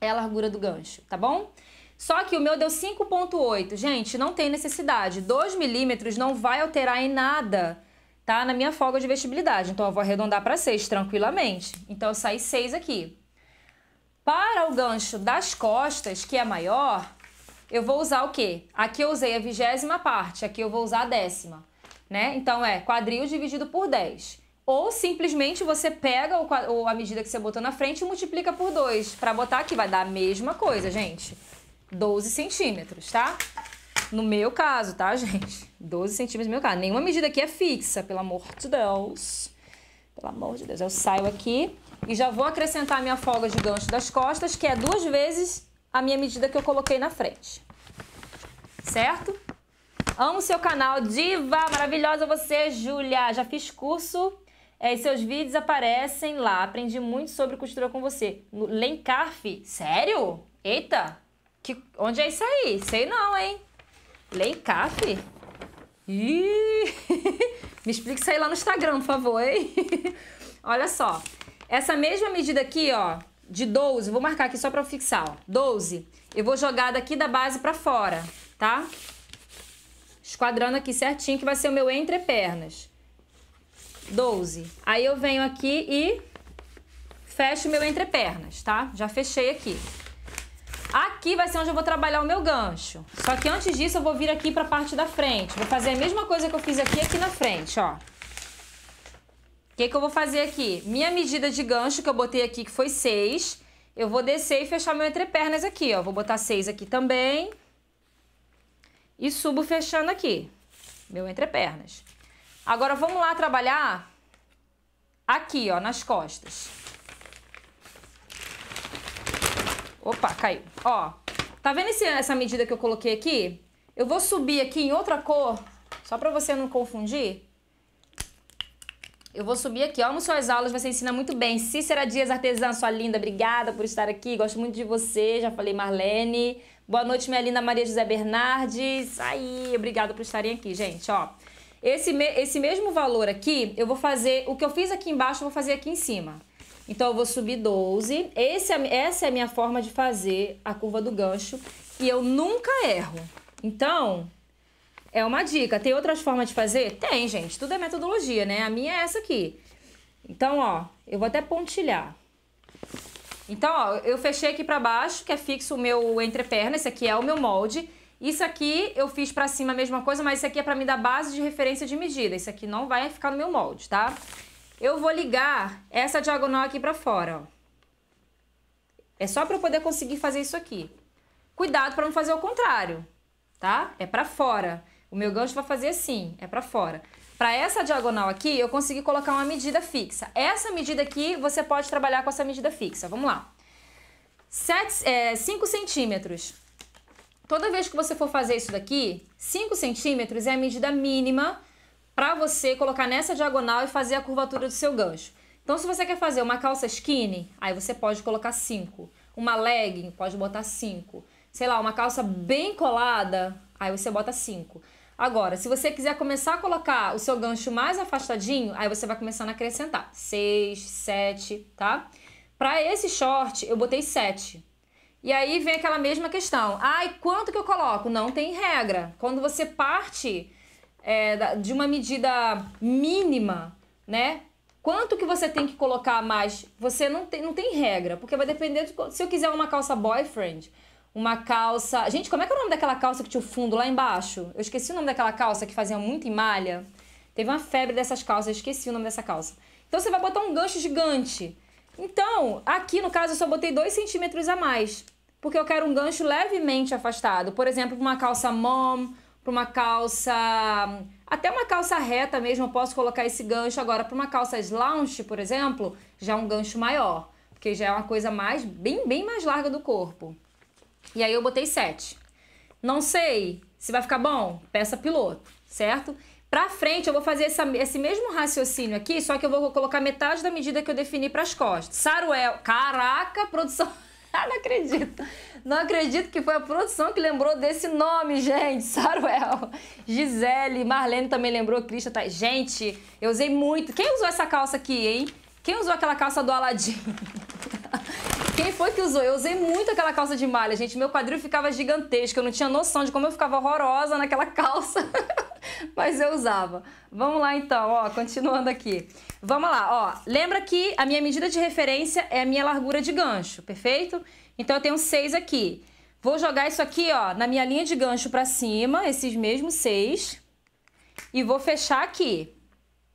S2: É a largura do gancho, tá bom? Só que o meu deu 5.8. Gente, não tem necessidade. 2 milímetros não vai alterar em nada, tá? Na minha folga de vestibilidade. Então, eu vou arredondar para 6 tranquilamente. Então, eu saí 6 aqui. Para o gancho das costas, que é maior, eu vou usar o quê? Aqui eu usei a vigésima parte, aqui eu vou usar a décima, né? Então, é quadril dividido por 10. Ou simplesmente você pega o, ou a medida que você botou na frente e multiplica por 2. Para botar aqui, vai dar a mesma coisa, gente. 12 centímetros, tá? No meu caso, tá, gente? 12 centímetros no meu caso. Nenhuma medida aqui é fixa, pelo amor de Deus. Pelo amor de Deus. Eu saio aqui e já vou acrescentar a minha folga de gancho das costas, que é duas vezes a minha medida que eu coloquei na frente. Certo? Amo seu canal, diva, maravilhosa você, Júlia. Já fiz curso é, seus vídeos aparecem lá. Aprendi muito sobre costura com você. No Sério? Eita! Que, onde é isso aí? Sei não, hein? Lencarfe? Ih! Me explica isso aí lá no Instagram, por favor, hein? Olha só. Essa mesma medida aqui, ó, de 12, vou marcar aqui só para fixar, ó. 12. Eu vou jogar daqui da base para fora, tá? Esquadrando aqui certinho que vai ser o meu entre pernas. 12. Aí eu venho aqui e fecho meu entrepernas, tá? Já fechei aqui. Aqui vai ser onde eu vou trabalhar o meu gancho. Só que antes disso eu vou vir aqui para a parte da frente. Vou fazer a mesma coisa que eu fiz aqui, aqui na frente, ó. O que, que eu vou fazer aqui? Minha medida de gancho que eu botei aqui, que foi 6, eu vou descer e fechar meu entrepernas aqui, ó. Vou botar 6 aqui também. E subo fechando aqui, meu entrepernas. Agora vamos lá trabalhar aqui, ó, nas costas. Opa, caiu. Ó, tá vendo esse, essa medida que eu coloquei aqui? Eu vou subir aqui em outra cor, só pra você não confundir. Eu vou subir aqui, amo suas aulas, você ensina muito bem. Cícera Dias, artesã, sua linda, obrigada por estar aqui, gosto muito de você, já falei Marlene. Boa noite, minha linda Maria José Bernardes. Aí, obrigada por estarem aqui, gente, ó. Esse, me esse mesmo valor aqui, eu vou fazer... O que eu fiz aqui embaixo, eu vou fazer aqui em cima. Então, eu vou subir 12. Esse, é essa é a minha forma de fazer a curva do gancho. E eu nunca erro. Então, é uma dica. Tem outras formas de fazer? Tem, gente. Tudo é metodologia, né? A minha é essa aqui. Então, ó, eu vou até pontilhar. Então, ó, eu fechei aqui pra baixo, que é fixo o meu entreperna. Esse aqui é o meu molde. Isso aqui eu fiz pra cima a mesma coisa, mas isso aqui é pra me dar base de referência de medida. Isso aqui não vai ficar no meu molde, tá? Eu vou ligar essa diagonal aqui pra fora, ó. É só pra eu poder conseguir fazer isso aqui. Cuidado pra não fazer o contrário, tá? É pra fora. O meu gancho vai fazer assim, é pra fora. Para essa diagonal aqui, eu consegui colocar uma medida fixa. Essa medida aqui, você pode trabalhar com essa medida fixa. Vamos lá. 7, é, 5 centímetros. Toda vez que você for fazer isso daqui, 5 centímetros é a medida mínima para você colocar nessa diagonal e fazer a curvatura do seu gancho. Então, se você quer fazer uma calça skinny, aí você pode colocar 5. Uma legging, pode botar 5. Sei lá, uma calça bem colada, aí você bota 5. Agora, se você quiser começar a colocar o seu gancho mais afastadinho, aí você vai começando a acrescentar 6, 7, tá? Para esse short, eu botei 7. E aí vem aquela mesma questão. Ai, ah, quanto que eu coloco? Não tem regra. Quando você parte é, de uma medida mínima, né? Quanto que você tem que colocar mais? Você não tem, não tem regra, porque vai depender de. Se eu quiser uma calça boyfriend, uma calça. Gente, como é que é o nome daquela calça que tinha o fundo lá embaixo? Eu esqueci o nome daquela calça que fazia muito em malha. Teve uma febre dessas calças, eu esqueci o nome dessa calça. Então você vai botar um gancho gigante. Então, aqui no caso eu só botei 2 centímetros a mais porque eu quero um gancho levemente afastado. Por exemplo, uma calça mom, para uma calça. Até uma calça reta mesmo, eu posso colocar esse gancho. Agora, para uma calça slouch, por exemplo, já é um gancho maior, porque já é uma coisa mais bem, bem mais larga do corpo. E aí eu botei 7. Não sei se vai ficar bom, peça piloto, certo? Para frente eu vou fazer essa, esse mesmo raciocínio aqui, só que eu vou colocar metade da medida que eu defini para as costas. Saruel, caraca, produção. não acredito. Não acredito que foi a produção que lembrou desse nome, gente. Saruel. Gisele, Marlene também lembrou, Cristian tá. Gente, eu usei muito. Quem usou essa calça aqui, hein? Quem usou aquela calça do Aladim? Quem foi que usou? Eu usei muito aquela calça de malha, gente. Meu quadril ficava gigantesco. Eu não tinha noção de como eu ficava horrorosa naquela calça. Mas eu usava. Vamos lá então, ó, continuando aqui. Vamos lá, ó. Lembra que a minha medida de referência é a minha largura de gancho, perfeito? Então eu tenho seis aqui. Vou jogar isso aqui, ó, na minha linha de gancho pra cima, esses mesmos seis. E vou fechar aqui,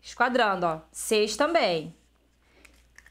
S2: esquadrando, ó. Seis também.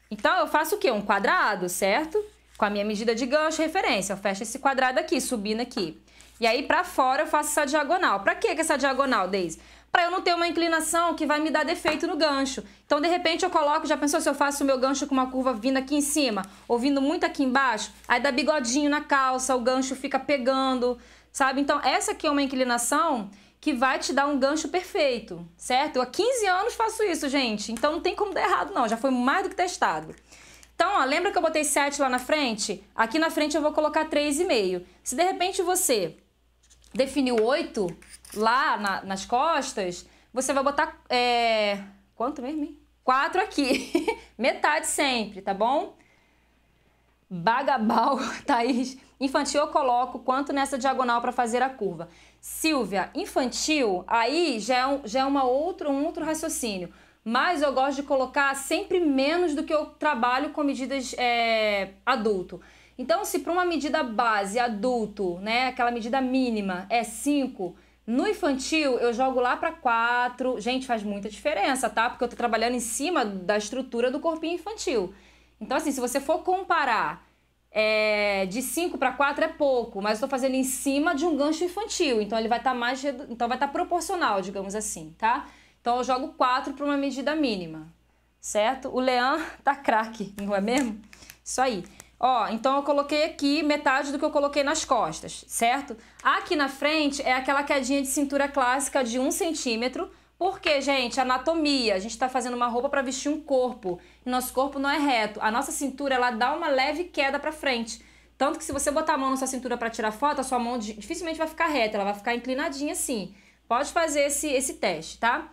S2: Então, eu faço o quê? Um quadrado, certo? Com a minha medida de gancho, referência. Eu fecho esse quadrado aqui, subindo aqui. E aí, para fora, eu faço essa diagonal. Para que essa diagonal, Deise? Para eu não ter uma inclinação que vai me dar defeito no gancho. Então, de repente, eu coloco... Já pensou se eu faço o meu gancho com uma curva vindo aqui em cima? Ou vindo muito aqui embaixo? Aí dá bigodinho na calça, o gancho fica pegando, sabe? Então, essa aqui é uma inclinação que vai te dar um gancho perfeito, certo? Eu há 15 anos faço isso, gente. Então não tem como dar errado, não. Já foi mais do que testado. Então, ó, lembra que eu botei 7 lá na frente? Aqui na frente eu vou colocar 3,5. Se de repente você definiu 8 lá na, nas costas, você vai botar. É... Quanto mesmo? Hein? 4 aqui. Metade sempre, tá bom? Bagabal, Thaís. Infantil eu coloco quanto nessa diagonal para fazer a curva. Silvia, infantil, aí já é, um, já é uma um outro raciocínio. Mas eu gosto de colocar sempre menos do que eu trabalho com medidas é, adulto. Então, se para uma medida base adulto, né, aquela medida mínima é 5, no infantil, eu jogo lá para 4. Gente, faz muita diferença, tá? Porque eu tô trabalhando em cima da estrutura do corpinho infantil. Então, assim, se você for comparar é, de 5 para 4 é pouco, mas eu estou fazendo em cima de um gancho infantil, então ele vai estar tá mais, então vai estar tá proporcional, digamos assim, tá? Então eu jogo 4 para uma medida mínima, certo? O Leão tá craque, não é mesmo? Isso aí. Ó, então eu coloquei aqui metade do que eu coloquei nas costas, certo? Aqui na frente é aquela quedinha de cintura clássica de 1 um centímetro, porque, gente, anatomia, a gente está fazendo uma roupa para vestir um corpo. E nosso corpo não é reto. A nossa cintura, ela dá uma leve queda para frente. Tanto que se você botar a mão na sua cintura para tirar foto, a sua mão dificilmente vai ficar reta, ela vai ficar inclinadinha assim. Pode fazer esse, esse teste, tá?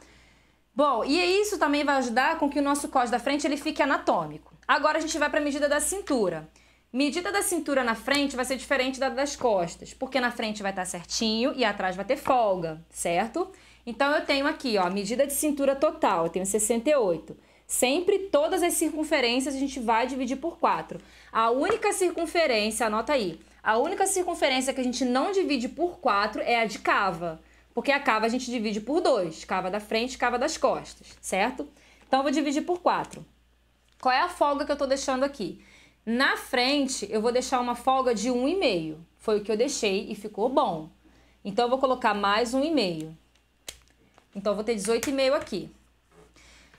S2: Bom, e isso também vai ajudar com que o nosso cos da frente ele fique anatômico. Agora a gente vai para a medida da cintura. Medida da cintura na frente vai ser diferente da das costas, porque na frente vai estar tá certinho e atrás vai ter folga, certo? Então, eu tenho aqui, ó, medida de cintura total, eu tenho 68. Sempre todas as circunferências a gente vai dividir por 4. A única circunferência, anota aí, a única circunferência que a gente não divide por 4 é a de cava. Porque a cava a gente divide por 2, cava da frente, cava das costas, certo? Então, eu vou dividir por 4. Qual é a folga que eu estou deixando aqui? Na frente, eu vou deixar uma folga de 1,5. Foi o que eu deixei e ficou bom. Então, eu vou colocar mais 1,5. Então, eu vou ter 18,5 aqui.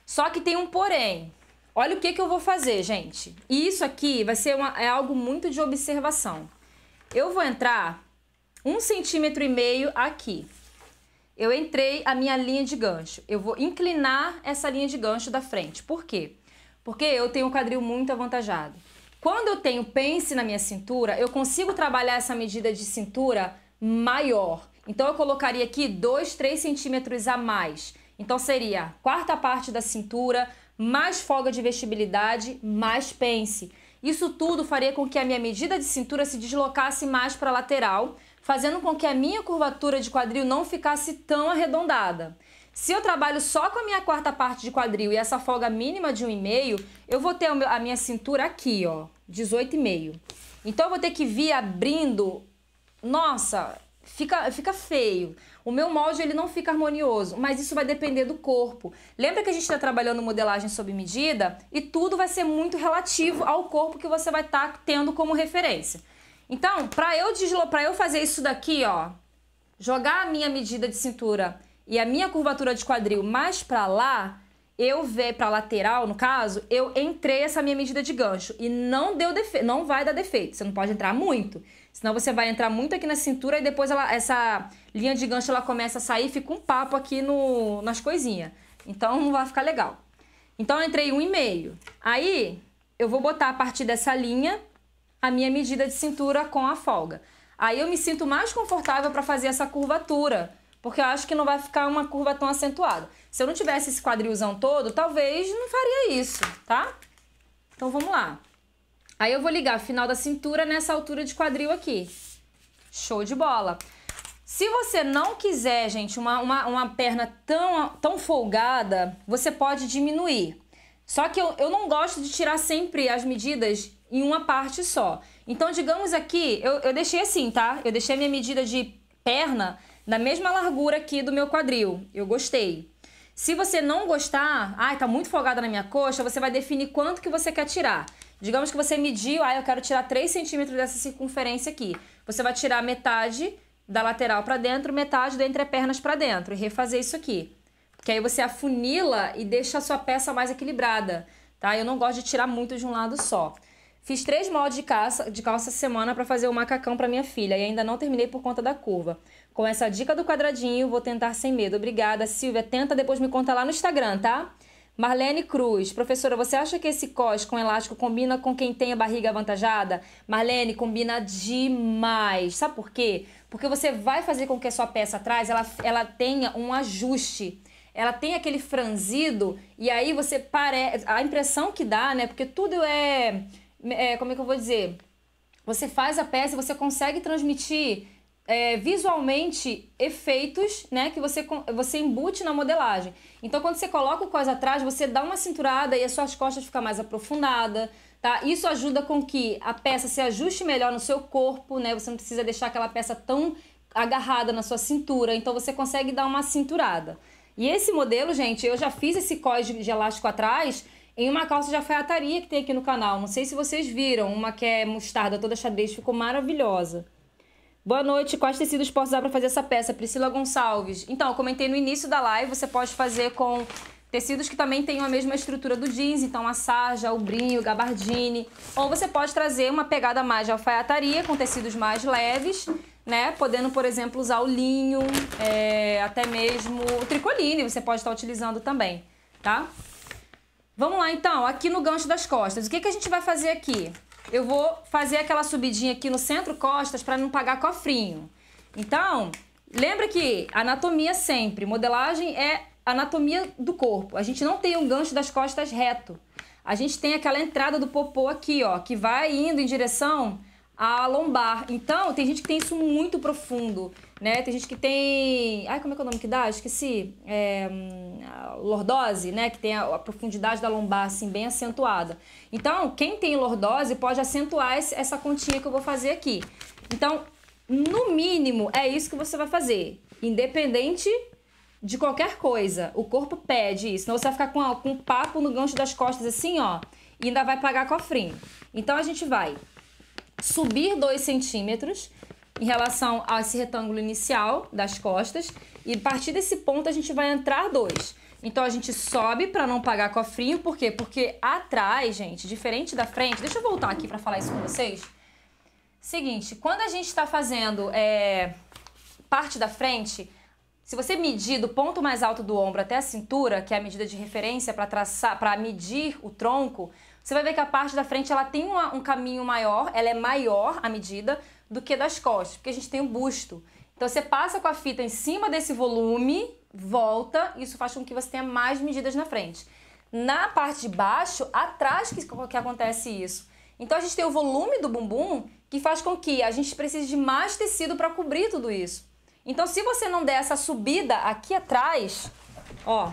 S2: Só que tem um porém. Olha o que, que eu vou fazer, gente. E isso aqui vai ser uma, é algo muito de observação. Eu vou entrar um centímetro e meio aqui. Eu entrei a minha linha de gancho. Eu vou inclinar essa linha de gancho da frente. Por quê? Porque eu tenho um quadril muito avantajado. Quando eu tenho pence na minha cintura, eu consigo trabalhar essa medida de cintura maior. Então eu colocaria aqui 2, 3 centímetros a mais. Então seria quarta parte da cintura, mais folga de vestibilidade, mais pence. Isso tudo faria com que a minha medida de cintura se deslocasse mais para a lateral, fazendo com que a minha curvatura de quadril não ficasse tão arredondada. Se eu trabalho só com a minha quarta parte de quadril e essa folga mínima de 1,5, eu vou ter a minha cintura aqui, ó, 18,5. Então eu vou ter que vir abrindo, nossa, fica, fica feio. O meu molde ele não fica harmonioso, mas isso vai depender do corpo. Lembra que a gente está trabalhando modelagem sob medida e tudo vai ser muito relativo ao corpo que você vai estar tá tendo como referência. Então, para eu eu fazer isso daqui, ó, jogar a minha medida de cintura e a minha curvatura de quadril mais para lá, eu ver para lateral, no caso, eu entrei essa minha medida de gancho e não deu defe... não vai dar defeito. Você não pode entrar muito. Senão você vai entrar muito aqui na cintura e depois ela, essa linha de gancho ela começa a sair, fica um papo aqui no, nas coisinhas. Então não vai ficar legal. Então eu entrei um e meio. Aí eu vou botar a partir dessa linha a minha medida de cintura com a folga. Aí eu me sinto mais confortável para fazer essa curvatura, porque eu acho que não vai ficar uma curva tão acentuada. Se eu não tivesse esse quadrilzão todo, talvez não faria isso, tá? Então vamos lá. Aí eu vou ligar final da cintura nessa altura de quadril aqui. Show de bola. Se você não quiser, gente, uma, uma, uma perna tão, tão folgada, você pode diminuir. Só que eu, eu não gosto de tirar sempre as medidas em uma parte só. Então, digamos aqui, eu, eu deixei assim, tá? Eu deixei a minha medida de perna na mesma largura aqui do meu quadril. Eu gostei. Se você não gostar, ai, tá muito folgada na minha coxa, você vai definir quanto que você quer tirar. Digamos que você mediu, ah, eu quero tirar 3 centímetros dessa circunferência aqui. Você vai tirar metade da lateral para dentro, metade da entrepernas para dentro e refazer isso aqui. Porque aí você afunila e deixa a sua peça mais equilibrada, tá? Eu não gosto de tirar muito de um lado só. Fiz três moldes de calça, de calça semana para fazer o macacão para minha filha e ainda não terminei por conta da curva. Com essa dica do quadradinho, vou tentar sem medo. Obrigada, Silvia. Tenta, depois me conta lá no Instagram, tá? Marlene Cruz, professora, você acha que esse cos com elástico combina com quem tem a barriga avantajada? Marlene, combina demais. Sabe por quê? Porque você vai fazer com que a sua peça atrás ela, ela tenha um ajuste. Ela tem aquele franzido e aí você parece. A impressão que dá, né? Porque tudo é, é. Como é que eu vou dizer? Você faz a peça e você consegue transmitir é, visualmente efeitos né, que você, você embute na modelagem. Então, quando você coloca o cos atrás, você dá uma cinturada e as suas costas ficam mais aprofundadas. Tá? Isso ajuda com que a peça se ajuste melhor no seu corpo, né? Você não precisa deixar aquela peça tão agarrada na sua cintura, então você consegue dar uma cinturada. E esse modelo, gente, eu já fiz esse cós de elástico atrás em uma calça de alfaiataria que tem aqui no canal. Não sei se vocês viram, uma que é mostarda toda xadrez, ficou maravilhosa. Boa noite, quais tecidos posso usar para fazer essa peça? Priscila Gonçalves. Então, eu comentei no início da live, você pode fazer com tecidos que também tenham a mesma estrutura do jeans, então a sarja, o brinho, gabardine. Ou você pode trazer uma pegada mais de alfaiataria, com tecidos mais leves, né? Podendo, por exemplo, usar o linho, é, até mesmo o tricoline você pode estar utilizando também, tá? Vamos lá, então, aqui no gancho das costas. O que, que a gente vai fazer aqui? eu vou fazer aquela subidinha aqui no centro costas para não pagar cofrinho. Então, lembra que anatomia sempre, modelagem é anatomia do corpo. A gente não tem um gancho das costas reto. A gente tem aquela entrada do popô aqui, ó, que vai indo em direção à lombar. Então, tem gente que tem isso muito profundo né? Tem gente que tem. Ai, como é que é o nome que dá? Esqueci. É, hum, lordose, né? Que tem a, a, profundidade da lombar, assim, bem acentuada. Então, quem tem lordose pode acentuar esse, essa continha que eu vou fazer aqui. Então, no mínimo, é isso que você vai fazer. Independente de qualquer coisa. O corpo pede isso. Senão você vai ficar com, com um papo no gancho das costas, assim, ó. E ainda vai pagar cofrinho. Então, a gente vai subir 2 centímetros em relação a esse retângulo inicial das costas. E a partir desse ponto a gente vai entrar dois. Então a gente sobe para não pagar cofrinho, por quê? Porque atrás, gente, diferente da frente, deixa eu voltar aqui para falar isso com vocês. Seguinte, quando a gente está fazendo é, parte da frente, se você medir do ponto mais alto do ombro até a cintura, que é a medida de referência para traçar, para medir o tronco, você vai ver que a parte da frente ela tem uma, um caminho maior, ela é maior a medida, do que das costas, porque a gente tem o um busto. Então você passa com a fita em cima desse volume, volta, isso faz com que você tenha mais medidas na frente. Na parte de baixo, atrás que, que acontece isso. Então a gente tem o volume do bumbum que faz com que a gente precise de mais tecido para cobrir tudo isso. Então se você não der essa subida aqui atrás, ó,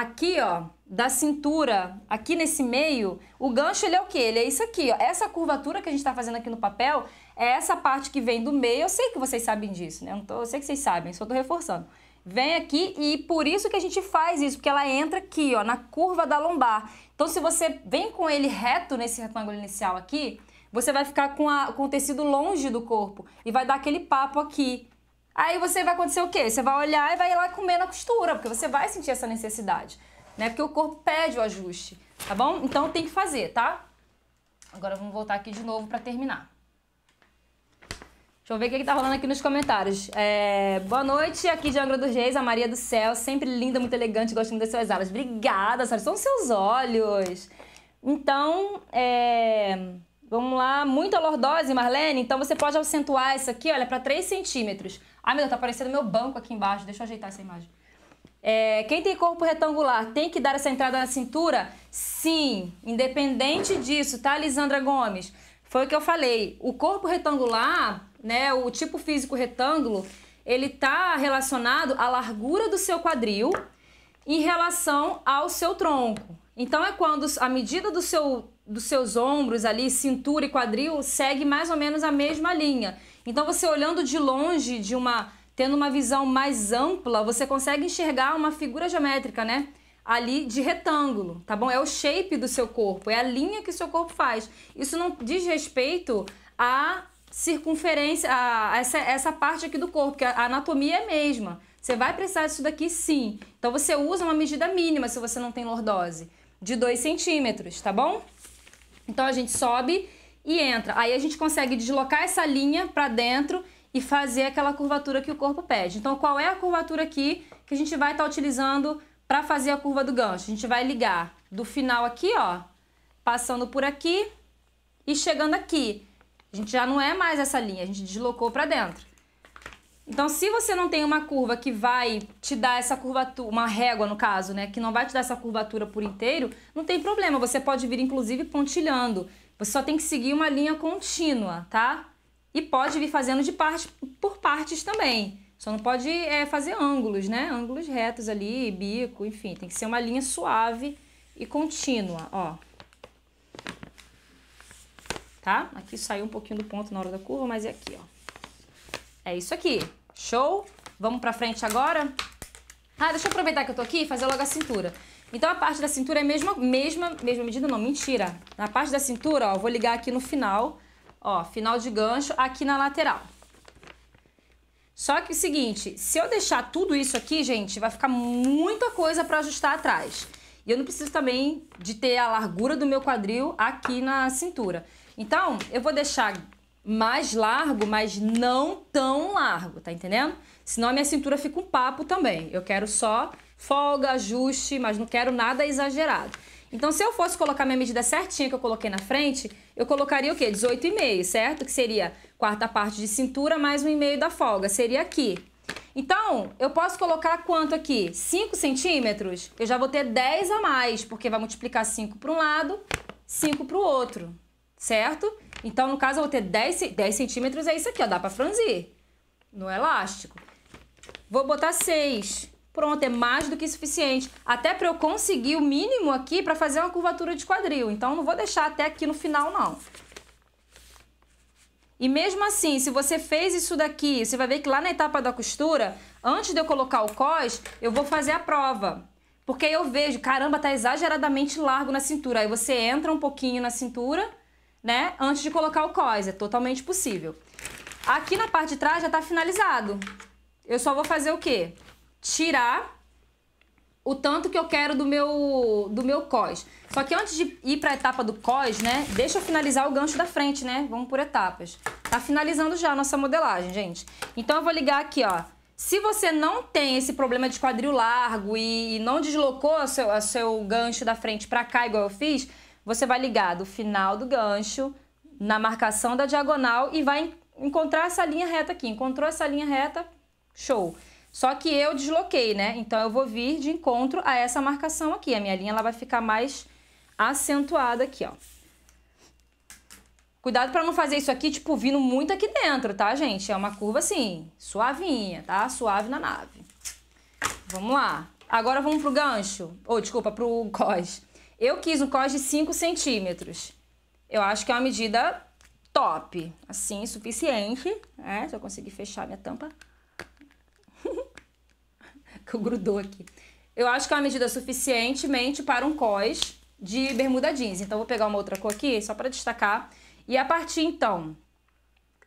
S2: aqui, ó, da cintura, aqui nesse meio, o gancho ele é o que? Ele é isso aqui, ó. Essa curvatura que a gente está fazendo aqui no papel é essa parte que vem do meio. Eu sei que vocês sabem disso, né? Eu, tô, eu sei que vocês sabem, só tô reforçando. Vem aqui e por isso que a gente faz isso, porque ela entra aqui, ó, na curva da lombar. Então, se você vem com ele reto nesse retângulo inicial aqui, você vai ficar com, a, com o tecido longe do corpo e vai dar aquele papo aqui, Aí você vai acontecer o quê? Você vai olhar e vai lá comer na costura, porque você vai sentir essa necessidade, né? Porque o corpo pede o ajuste, tá bom? Então tem que fazer, tá? Agora vamos voltar aqui de novo para terminar. Deixa eu ver o que, que tá rolando aqui nos comentários. É... boa noite, aqui de Angra dos Reis, a Maria do Céu, sempre linda, muito elegante, gostando das suas aulas. Obrigada, senhora, são seus olhos. Então, é... vamos lá, muita lordose, Marlene, então você pode acentuar isso aqui, olha, para 3 centímetros. Ai, meu Deus, tá aparecendo meu banco aqui embaixo. Deixa eu ajeitar essa imagem. É, quem tem corpo retangular tem que dar essa entrada na cintura? Sim, independente disso, tá, Lisandra Gomes? Foi o que eu falei. O corpo retangular, né, o tipo físico retângulo, ele tá relacionado à largura do seu quadril em relação ao seu tronco. Então é quando a medida do seu, dos seus ombros ali, cintura e quadril, segue mais ou menos a mesma linha. Então você olhando de longe, de uma tendo uma visão mais ampla, você consegue enxergar uma figura geométrica, né? Ali de retângulo, tá bom? É o shape do seu corpo, é a linha que o seu corpo faz. Isso não diz respeito à circunferência, a essa, essa parte aqui do corpo, que a anatomia é a mesma. Você vai precisar disso daqui sim. Então você usa uma medida mínima se você não tem lordose, de 2 centímetros, tá bom? Então a gente sobe e entra. Aí a gente consegue deslocar essa linha para dentro e fazer aquela curvatura que o corpo pede. Então, qual é a curvatura aqui que a gente vai estar tá utilizando para fazer a curva do gancho? A gente vai ligar do final aqui, ó, passando por aqui e chegando aqui. A gente já não é mais essa linha, a gente deslocou para dentro. Então, se você não tem uma curva que vai te dar essa curvatura, uma régua no caso, né, que não vai te dar essa curvatura por inteiro, não tem problema, você pode vir inclusive pontilhando. Você só tem que seguir uma linha contínua, tá? E pode vir fazendo de parte por partes também. Só não pode é, fazer ângulos, né? Ângulos retos ali, bico, enfim. Tem que ser uma linha suave e contínua, ó. Tá? Aqui saiu um pouquinho do ponto na hora da curva, mas é aqui, ó. É isso aqui. Show? Vamos pra frente agora? Ah, deixa eu aproveitar que eu tô aqui e fazer logo a cintura. Então, a parte da cintura é a mesma, mesma, mesma medida, não, mentira. Na parte da cintura, ó, vou ligar aqui no final, ó, final de gancho, aqui na lateral. Só que o seguinte, se eu deixar tudo isso aqui, gente, vai ficar muita coisa para ajustar atrás. E eu não preciso também de ter a largura do meu quadril aqui na cintura. Então, eu vou deixar mais largo, mas não tão largo, tá entendendo? Senão a minha cintura fica um papo também. Eu quero só folga, ajuste, mas não quero nada exagerado. Então, se eu fosse colocar minha medida certinha que eu coloquei na frente, eu colocaria o quê? 18,5, certo? Que seria quarta parte de cintura mais um e meio da folga, seria aqui. Então, eu posso colocar quanto aqui? 5 centímetros? Eu já vou ter 10 a mais, porque vai multiplicar 5 para um lado, 5 para o outro, certo? Então, no caso, eu vou ter 10, 10 centímetros, é isso aqui, ó, dá para franzir no elástico. Vou botar 6 pronto, é mais do que suficiente. Até para eu conseguir o mínimo aqui para fazer uma curvatura de quadril. Então, não vou deixar até aqui no final, não. E mesmo assim, se você fez isso daqui, você vai ver que lá na etapa da costura, antes de eu colocar o cos, eu vou fazer a prova. Porque aí eu vejo, caramba, tá exageradamente largo na cintura. Aí você entra um pouquinho na cintura, né? Antes de colocar o cos, é totalmente possível. Aqui na parte de trás já tá finalizado. Eu só vou fazer o quê? tirar o tanto que eu quero do meu, do meu cos. Só que antes de ir para a etapa do cos, né, deixa eu finalizar o gancho da frente, né? Vamos por etapas. Tá finalizando já a nossa modelagem, gente. Então eu vou ligar aqui, ó. Se você não tem esse problema de quadril largo e, não deslocou o seu, seu gancho da frente para cá, igual eu fiz, você vai ligar do final do gancho na marcação da diagonal e vai encontrar essa linha reta aqui. Encontrou essa linha reta, show. Só que eu desloquei, né? Então eu vou vir de encontro a essa marcação aqui. A minha linha ela vai ficar mais acentuada aqui, ó. Cuidado para não fazer isso aqui, tipo, vindo muito aqui dentro, tá, gente? É uma curva assim, suavinha, tá? Suave na nave. Vamos lá. Agora vamos pro gancho. Ou, oh, desculpa, pro cos. Eu quis um cos de 5 centímetros. Eu acho que é uma medida top. Assim, suficiente, né? Se eu conseguir fechar minha tampa que grudou aqui. Eu acho que é uma medida suficientemente para um cós de bermuda jeans. Então, vou pegar uma outra cor aqui, só para destacar. E a partir, então,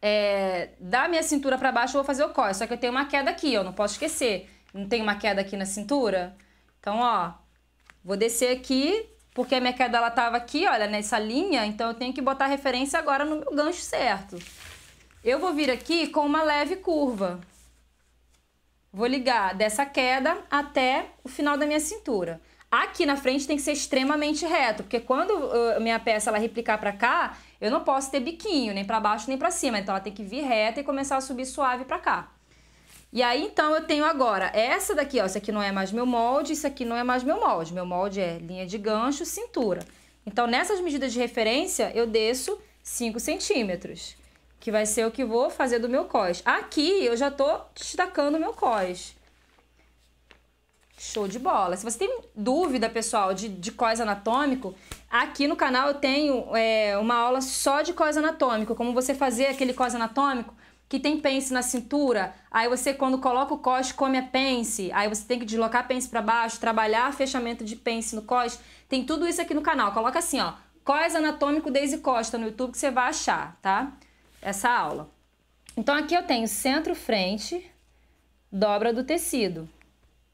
S2: é, da minha cintura para baixo, eu vou fazer o cós. Só que eu tenho uma queda aqui, ó, não posso esquecer. Não tem uma queda aqui na cintura? Então, ó, vou descer aqui, porque a minha queda, ela tava aqui, olha, nessa linha. Então, eu tenho que botar a referência agora no meu gancho certo. Eu vou vir aqui com uma leve curva. Vou ligar dessa queda até o final da minha cintura. Aqui na frente tem que ser extremamente reto, porque quando uh, minha peça ela replicar para cá, eu não posso ter biquinho, nem para baixo nem para cima. Então ela tem que vir reta e começar a subir suave para cá. E aí então eu tenho agora essa daqui, ó, isso aqui não é mais meu molde, isso aqui não é mais meu molde. Meu molde é linha de gancho, cintura. Então nessas medidas de referência eu desço 5 centímetros que vai ser o que vou fazer do meu cos. Aqui eu já tô destacando o meu cos. Show de bola. Se você tem dúvida, pessoal, de, de cos anatômico, aqui no canal eu tenho é, uma aula só de cos anatômico, como você fazer aquele cos anatômico que tem pence na cintura, aí você quando coloca o cos come a pence, aí você tem que deslocar a pence para baixo, trabalhar fechamento de pence no cos, tem tudo isso aqui no canal. Coloca assim, ó, cos anatômico Daisy Costa no YouTube que você vai achar, tá? essa aula. Então aqui eu tenho centro-frente, dobra do tecido,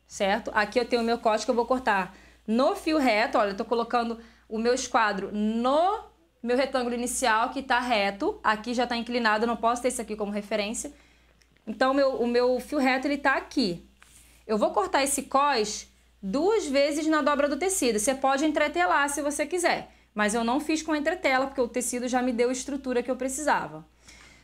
S2: certo? Aqui eu tenho o meu corte que eu vou cortar no fio reto, olha, eu tô colocando o meu esquadro no meu retângulo inicial que está reto, aqui já está inclinado, eu não posso ter isso aqui como referência. Então, meu, o meu fio reto ele está aqui. Eu vou cortar esse cós duas vezes na dobra do tecido. Você pode entretelar se você quiser, mas eu não fiz com entretela porque o tecido já me deu a estrutura que eu precisava.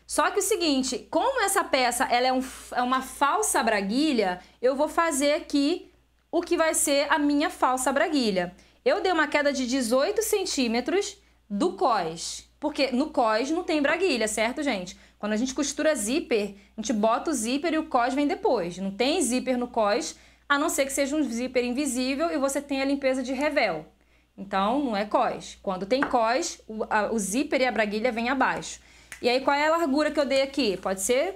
S2: Só que o seguinte, como essa peça ela é, um, é uma falsa braguilha, eu vou fazer aqui o que vai ser a minha falsa braguilha. Eu dei uma queda de 18 centímetros do cós, porque no cós não tem braguilha, certo, gente? Quando a gente costura zíper, a gente bota o zíper e o cós vem depois. Não tem zíper no cós, a não ser que seja um zíper invisível e você tenha a limpeza de revel. Então, não é cós. Quando tem cós, o, a, o zíper e a braguilha vêm abaixo. E aí, qual é a largura que eu dei aqui? Pode ser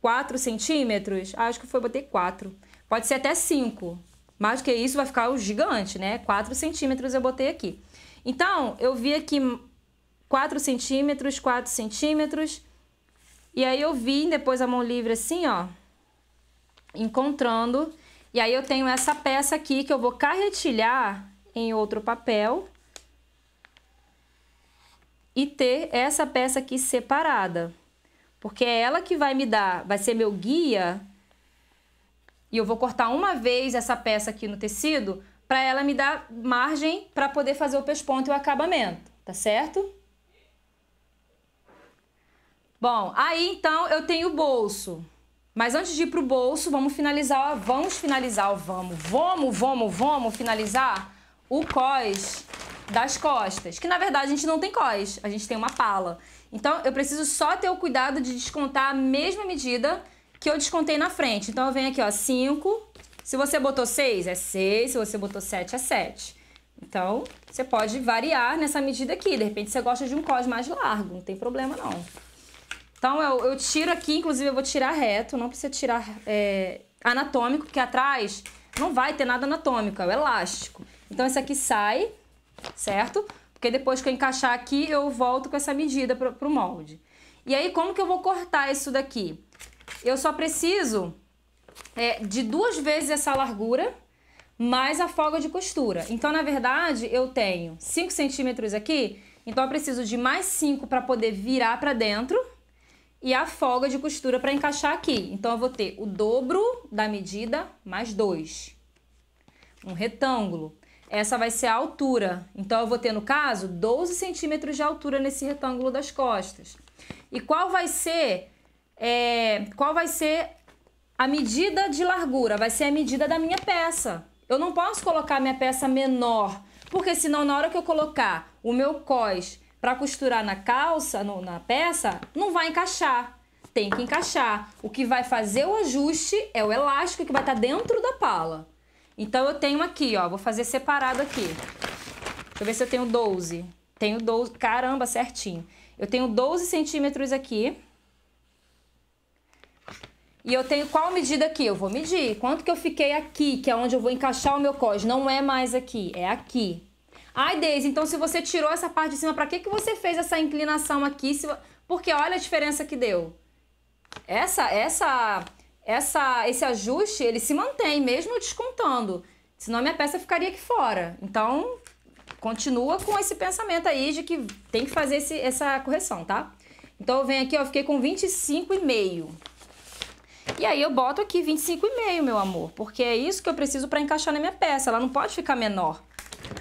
S2: 4 centímetros? Ah, acho que foi botei 4. Pode ser até 5. Mais do que isso vai ficar o gigante, né? 4 centímetros eu botei aqui. Então, eu vi aqui 4 centímetros, 4 centímetros. E aí, eu vi depois a mão livre assim, ó. Encontrando. E aí, eu tenho essa peça aqui que eu vou carretilhar em outro papel e ter essa peça aqui separada. Porque é ela que vai me dar, vai ser meu guia. E eu vou cortar uma vez essa peça aqui no tecido para ela me dar margem para poder fazer o pesponto e o acabamento, tá certo? Bom, aí então eu tenho o bolso. Mas antes de ir pro bolso, vamos finalizar, vamos finalizar, vamos, vamos, vamos, vamos finalizar o cós das costas, que na verdade a gente não tem cós, a gente tem uma pala. Então eu preciso só ter o cuidado de descontar a mesma medida que eu descontei na frente. Então eu venho aqui, ó, 5. Se você botou 6, é 6. Se você botou 7, é 7. Então, você pode variar nessa medida aqui. De repente, você gosta de um cos mais largo, não tem problema não. Então, eu, eu tiro aqui, inclusive, eu vou tirar reto. Não precisa tirar é, anatômico, porque atrás não vai ter nada anatômico, é o elástico. Então, esse aqui sai, certo? Porque depois que eu encaixar aqui, eu volto com essa medida para o molde. E aí, como que eu vou cortar isso daqui? Eu só preciso é, de duas vezes essa largura, mais a folga de costura. Então, na verdade, eu tenho 5 centímetros aqui, então eu preciso de mais 5 para poder virar para dentro e a folga de costura para encaixar aqui. Então, eu vou ter o dobro da medida mais 2. Um retângulo essa vai ser a altura. Então, eu vou ter, no caso, 12 centímetros de altura nesse retângulo das costas. E qual vai ser, é, qual vai ser a medida de largura? Vai ser a medida da minha peça. Eu não posso colocar minha peça menor, porque senão na hora que eu colocar o meu cós para costurar na calça, no, na peça, não vai encaixar. Tem que encaixar. O que vai fazer o ajuste é o elástico que vai estar tá dentro da pala. Então, eu tenho aqui, ó. Vou fazer separado aqui. Deixa eu ver se eu tenho 12. Tenho 12. Caramba, certinho. Eu tenho 12 centímetros aqui. E eu tenho qual medida aqui? Eu vou medir. Quanto que eu fiquei aqui, que é onde eu vou encaixar o meu cos? Não é mais aqui, é aqui. Ai, Deise, então se você tirou essa parte de cima, pra que, que você fez essa inclinação aqui? Se... Porque olha a diferença que deu. Essa, essa essa, esse ajuste ele se mantém, mesmo descontando. Senão minha peça ficaria aqui fora. Então, continua com esse pensamento aí de que tem que fazer esse, essa correção, tá? Então, eu venho aqui, ó, fiquei com 25,5. E aí eu boto aqui 25,5, meu amor, porque é isso que eu preciso para encaixar na minha peça. Ela não pode ficar menor,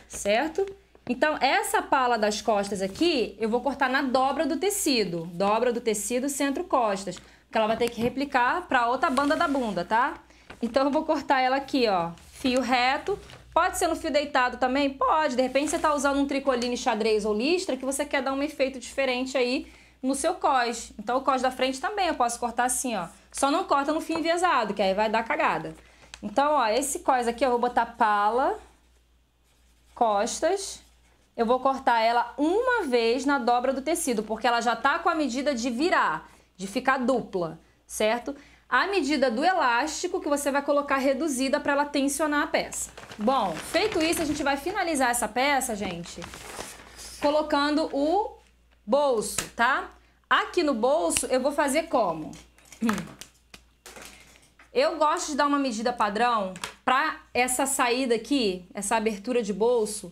S2: certo? Então, essa pala das costas aqui, eu vou cortar na dobra do tecido. Dobra do tecido, centro costas que ela vai ter que replicar para outra banda da bunda, tá? Então eu vou cortar ela aqui, ó, fio reto. Pode ser no fio deitado também? Pode. De repente você tá usando um tricoline xadrez ou listra que você quer dar um efeito diferente aí no seu cós. Então o cós da frente também eu posso cortar assim, ó. Só não corta no fio enviesado, que aí vai dar cagada. Então, ó, esse cós aqui eu vou botar pala, costas. Eu vou cortar ela uma vez na dobra do tecido, porque ela já tá com a medida de virar de ficar dupla, certo? A medida do elástico que você vai colocar reduzida para ela tensionar a peça. Bom, feito isso, a gente vai finalizar essa peça, gente, colocando o bolso, tá? Aqui no bolso eu vou fazer como? Eu gosto de dar uma medida padrão para essa saída aqui, essa abertura de bolso,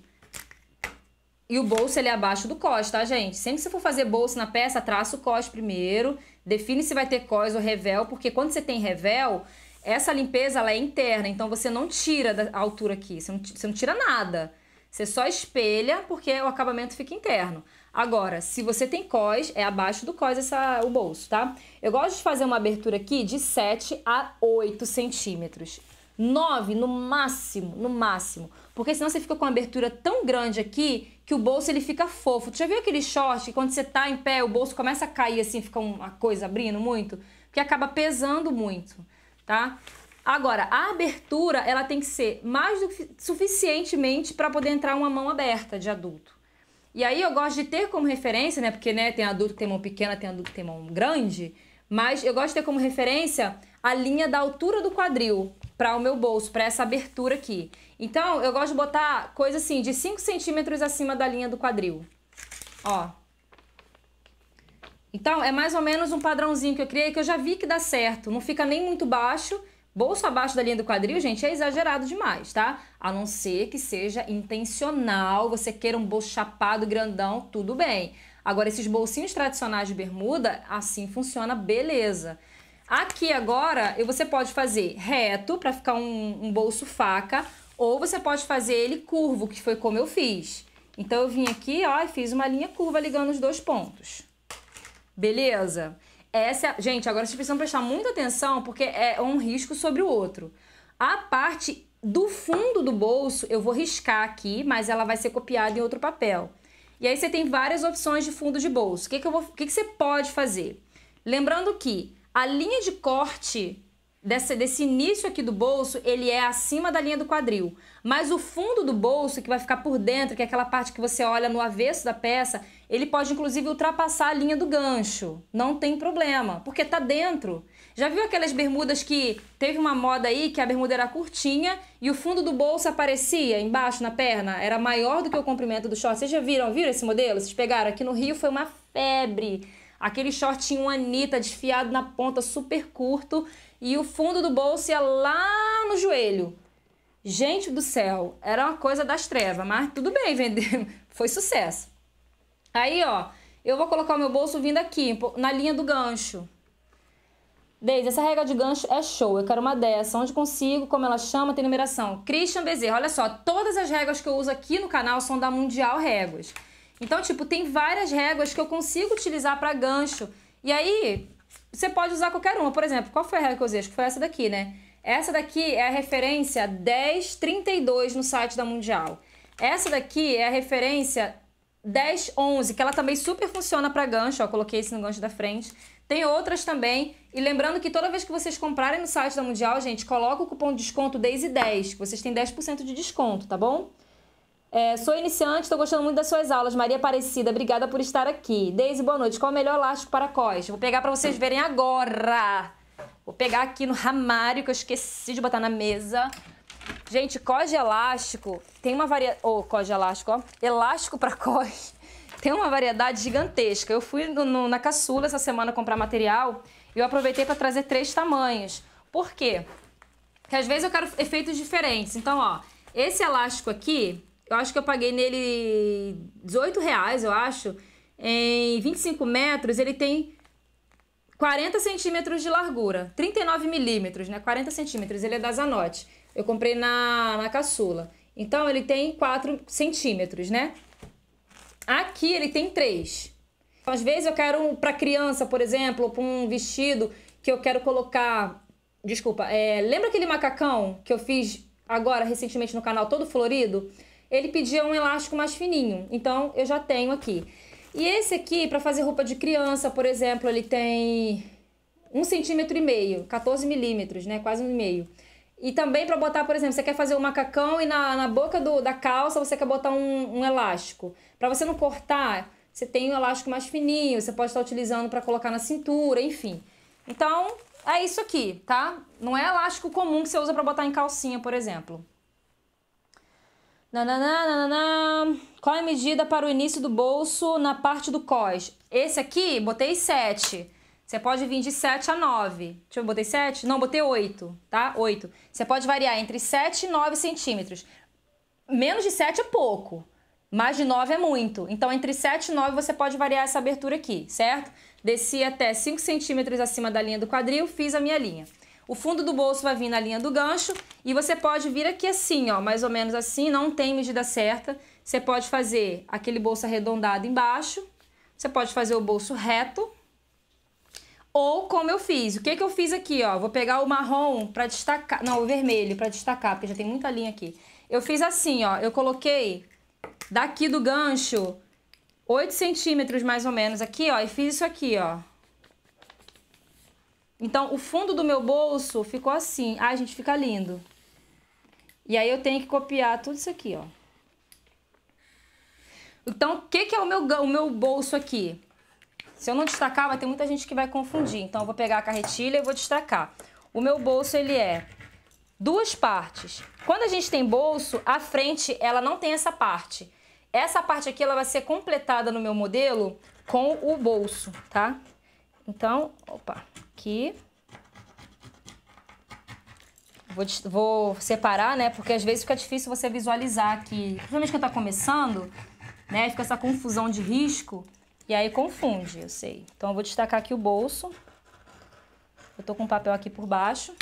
S2: e o bolso ele é abaixo do cos, tá, gente? Sempre que você for fazer bolso na peça, traça o cos primeiro, define se vai ter cos ou revel, porque quando você tem revel, essa limpeza ela é interna, então você não tira da altura aqui, você não, você não tira nada. Você só espelha porque o acabamento fica interno. Agora, se você tem cós, é abaixo do cós essa, o bolso, tá? Eu gosto de fazer uma abertura aqui de 7 a 8 centímetros. 9 no máximo, no máximo. Porque senão você fica com uma abertura tão grande aqui que o bolso ele fica fofo. Tu já viu aquele short que quando você tá em pé, o bolso começa a cair assim, fica uma coisa abrindo muito? Porque acaba pesando muito, tá? Agora, a abertura, ela tem que ser mais do que suficientemente para poder entrar uma mão aberta de adulto. E aí eu gosto de ter como referência, né? Porque né, tem adulto que tem mão pequena, tem adulto que tem mão grande, mas eu gosto de ter como referência a linha da altura do quadril para o meu bolso, para essa abertura aqui. Então, eu gosto de botar coisa assim, de 5 centímetros acima da linha do quadril. Ó. Então, é mais ou menos um padrãozinho que eu criei, que eu já vi que dá certo. Não fica nem muito baixo. Bolso abaixo da linha do quadril, gente, é exagerado demais, tá? A não ser que seja intencional, você queira um bolso chapado, grandão, tudo bem. Agora, esses bolsinhos tradicionais de bermuda, assim funciona, beleza. Aqui agora, você pode fazer reto, para ficar um, um bolso faca, ou você pode fazer ele curvo, que foi como eu fiz. Então, eu vim aqui, ó, e fiz uma linha curva ligando os dois pontos. Beleza? Essa, é gente, agora vocês precisam prestar muita atenção, porque é um risco sobre o outro. A parte do fundo do bolso, eu vou riscar aqui, mas ela vai ser copiada em outro papel. E aí você tem várias opções de fundo de bolso. O que, que, eu vou, o que, que você pode fazer? Lembrando que a linha de corte desse desse início aqui do bolso, ele é acima da linha do quadril. Mas o fundo do bolso, que vai ficar por dentro, que é aquela parte que você olha no avesso da peça, ele pode inclusive ultrapassar a linha do gancho. Não tem problema, porque tá dentro. Já viu aquelas bermudas que teve uma moda aí que a bermuda era curtinha e o fundo do bolso aparecia embaixo na perna? Era maior do que o comprimento do short. Vocês já viram? Viram esse modelo? Vocês pegaram? Aqui no Rio foi uma febre aquele shortinho Anitta desfiado na ponta, super curto, e o fundo do bolso ia lá no joelho. Gente do céu, era uma coisa das trevas, mas tudo bem, vendeu, foi sucesso. Aí, ó, eu vou colocar o meu bolso vindo aqui, na linha do gancho. Deise, essa regra de gancho é show, eu quero uma dessa. Onde consigo, como ela chama, tem numeração. Christian Bezerra, olha só, todas as regras que eu uso aqui no canal são da Mundial Réguas. Então, tipo, tem várias réguas que eu consigo utilizar para gancho. E aí, você pode usar qualquer uma. Por exemplo, qual foi a régua que eu usei? Acho que foi essa daqui, né? Essa daqui é a referência 1032 no site da Mundial. Essa daqui é a referência 1011, que ela também super funciona para gancho. Ó, coloquei esse no gancho da frente. Tem outras também. E lembrando que toda vez que vocês comprarem no site da Mundial, gente, coloca o cupom de desconto DAISY10, que vocês têm 10% de desconto, tá bom? É, sou iniciante, estou gostando muito das suas aulas. Maria Aparecida, obrigada por estar aqui. Deise, boa noite. Qual o melhor elástico para cós? Vou pegar para vocês verem agora. Vou pegar aqui no ramário que eu esqueci de botar na mesa. Gente, cós de elástico tem uma variedade... Ô, oh, cós de elástico, ó. Elástico para cós tem uma variedade gigantesca. Eu fui no, no, na caçula essa semana comprar material e eu aproveitei para trazer três tamanhos. Por quê? Porque às vezes eu quero efeitos diferentes. Então, ó, esse elástico aqui eu acho que eu paguei nele 18 reais, eu acho. Em 25 metros, ele tem 40 centímetros de largura. 39 milímetros, né? 40 centímetros. Ele é da Zanotti. Eu comprei na, na caçula. Então, ele tem 4 centímetros, né? Aqui, ele tem 3. Então, às vezes, eu quero para criança, por exemplo, para um vestido que eu quero colocar... Desculpa, é, lembra aquele macacão que eu fiz agora, recentemente, no canal Todo Florido? ele pedia um elástico mais fininho. Então eu já tenho aqui. E esse aqui, para fazer roupa de criança, por exemplo, ele tem um centímetro e meio, 14 milímetros, né? Quase um e meio. E também para botar, por exemplo, você quer fazer o um macacão e na, na boca do, da calça você quer botar um, um elástico. Para você não cortar, você tem um elástico mais fininho, você pode estar utilizando para colocar na cintura, enfim. Então, é isso aqui, tá? Não é elástico comum que você usa para botar em calcinha, por exemplo. Nananã, Qual é a medida para o início do bolso na parte do cos? Esse aqui, botei 7. Você pode vir de 7 a 9. Deixa eu botei 7? Não, botei 8, tá? 8. Você pode variar entre 7 e 9 centímetros. Menos de 7 é pouco. Mais de 9 é muito. Então, entre 7 e 9, você pode variar essa abertura aqui, certo? Desci até 5 centímetros acima da linha do quadril, fiz a minha linha. O fundo do bolso vai vir na linha do gancho e você pode vir aqui assim, ó, mais ou menos assim, não tem medida certa. Você pode fazer aquele bolso arredondado embaixo, você pode fazer o bolso reto, ou como eu fiz. O que, que eu fiz aqui, ó? Vou pegar o marrom para destacar, não, o vermelho para destacar, porque já tem muita linha aqui. Eu fiz assim, ó, eu coloquei daqui do gancho 8 centímetros mais ou menos aqui, ó, e fiz isso aqui, ó. Então, o fundo do meu bolso ficou assim. Ai, gente, fica lindo. E aí eu tenho que copiar tudo isso aqui, ó. Então, o que, que é o meu, o meu bolso aqui? Se eu não destacar, vai ter muita gente que vai confundir. Então, eu vou pegar a carretilha e vou destacar. O meu bolso, ele é duas partes. Quando a gente tem bolso, a frente, ela não tem essa parte. Essa parte aqui, ela vai ser completada no meu modelo com o bolso, tá? Então, opa, aqui. Vou, vou separar, né? Porque às vezes fica difícil você visualizar aqui. Principalmente quando tá começando, né? Fica essa confusão de risco. E aí confunde, eu sei. Então, eu vou destacar aqui o bolso. Eu tô com um papel aqui por baixo.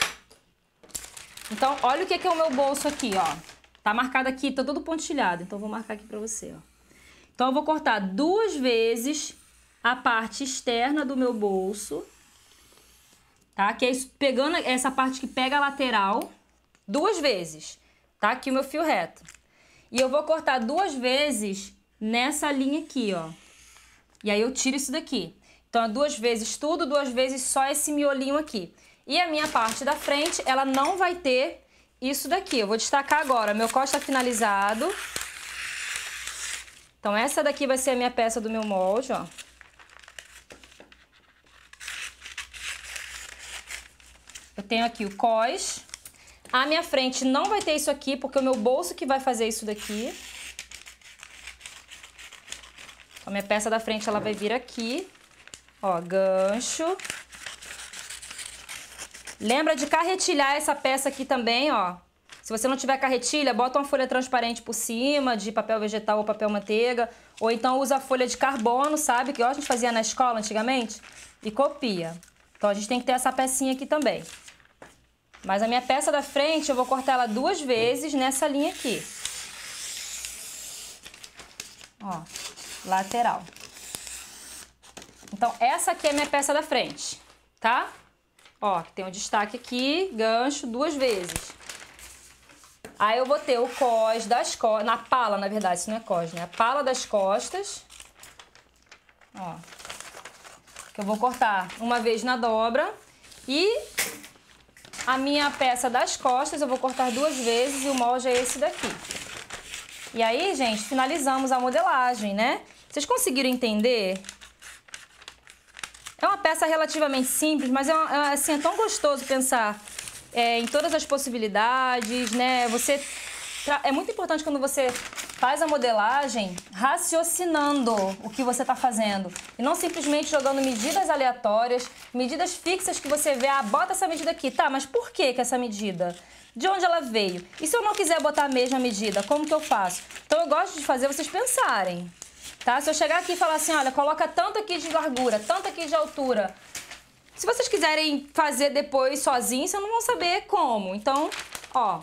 S2: Então, olha o que é, que é o meu bolso aqui, ó. Tá marcado aqui, tá todo pontilhado. Então, eu vou marcar aqui pra você, ó. Então, eu vou cortar duas vezes a parte externa do meu bolso, tá? Que é isso, pegando essa parte que pega a lateral duas vezes, tá? Aqui o meu fio reto. E eu vou cortar duas vezes nessa linha aqui, ó. E aí eu tiro isso daqui. Então, é duas vezes tudo, duas vezes só esse miolinho aqui. E a minha parte da frente, ela não vai ter isso daqui. Eu vou destacar agora, meu costa tá finalizado. Então, essa daqui vai ser a minha peça do meu molde, ó. Eu tenho aqui o cos. A minha frente não vai ter isso aqui, porque é o meu bolso que vai fazer isso daqui. A minha peça da frente, ela vai vir aqui. Ó, gancho. Lembra de carretilhar essa peça aqui também, ó. Se você não tiver carretilha, bota uma folha transparente por cima, de papel vegetal ou papel manteiga. Ou então usa a folha de carbono, sabe? Que ó, a gente fazia na escola antigamente. E copia. Então, a gente tem que ter essa pecinha aqui também. Mas a minha peça da frente, eu vou cortar ela duas vezes nessa linha aqui. Ó, lateral. Então, essa aqui é a minha peça da frente, tá? Ó, tem um destaque aqui, gancho duas vezes. Aí eu vou ter o cos das costas, na pala, na verdade, isso não é cos, né? A pala das costas, ó, que eu vou cortar uma vez na dobra e a minha peça das costas, eu vou cortar duas vezes e o molde é esse daqui. E aí, gente, finalizamos a modelagem, né? Vocês conseguiram entender? É uma peça relativamente simples, mas é, uma, é, assim, é tão gostoso pensar é, em todas as possibilidades, né? Você é muito importante quando você Faz a modelagem raciocinando o que você está fazendo e não simplesmente jogando medidas aleatórias, medidas fixas que você vê, ah, bota essa medida aqui, tá, mas por que, que essa medida? De onde ela veio? E se eu não quiser botar a mesma medida, como que eu faço? Então eu gosto de fazer vocês pensarem, tá? Se eu chegar aqui e falar assim, olha, coloca tanto aqui de largura, tanto aqui de altura, se vocês quiserem fazer depois sozinhos, vocês não vão saber como. Então, ó,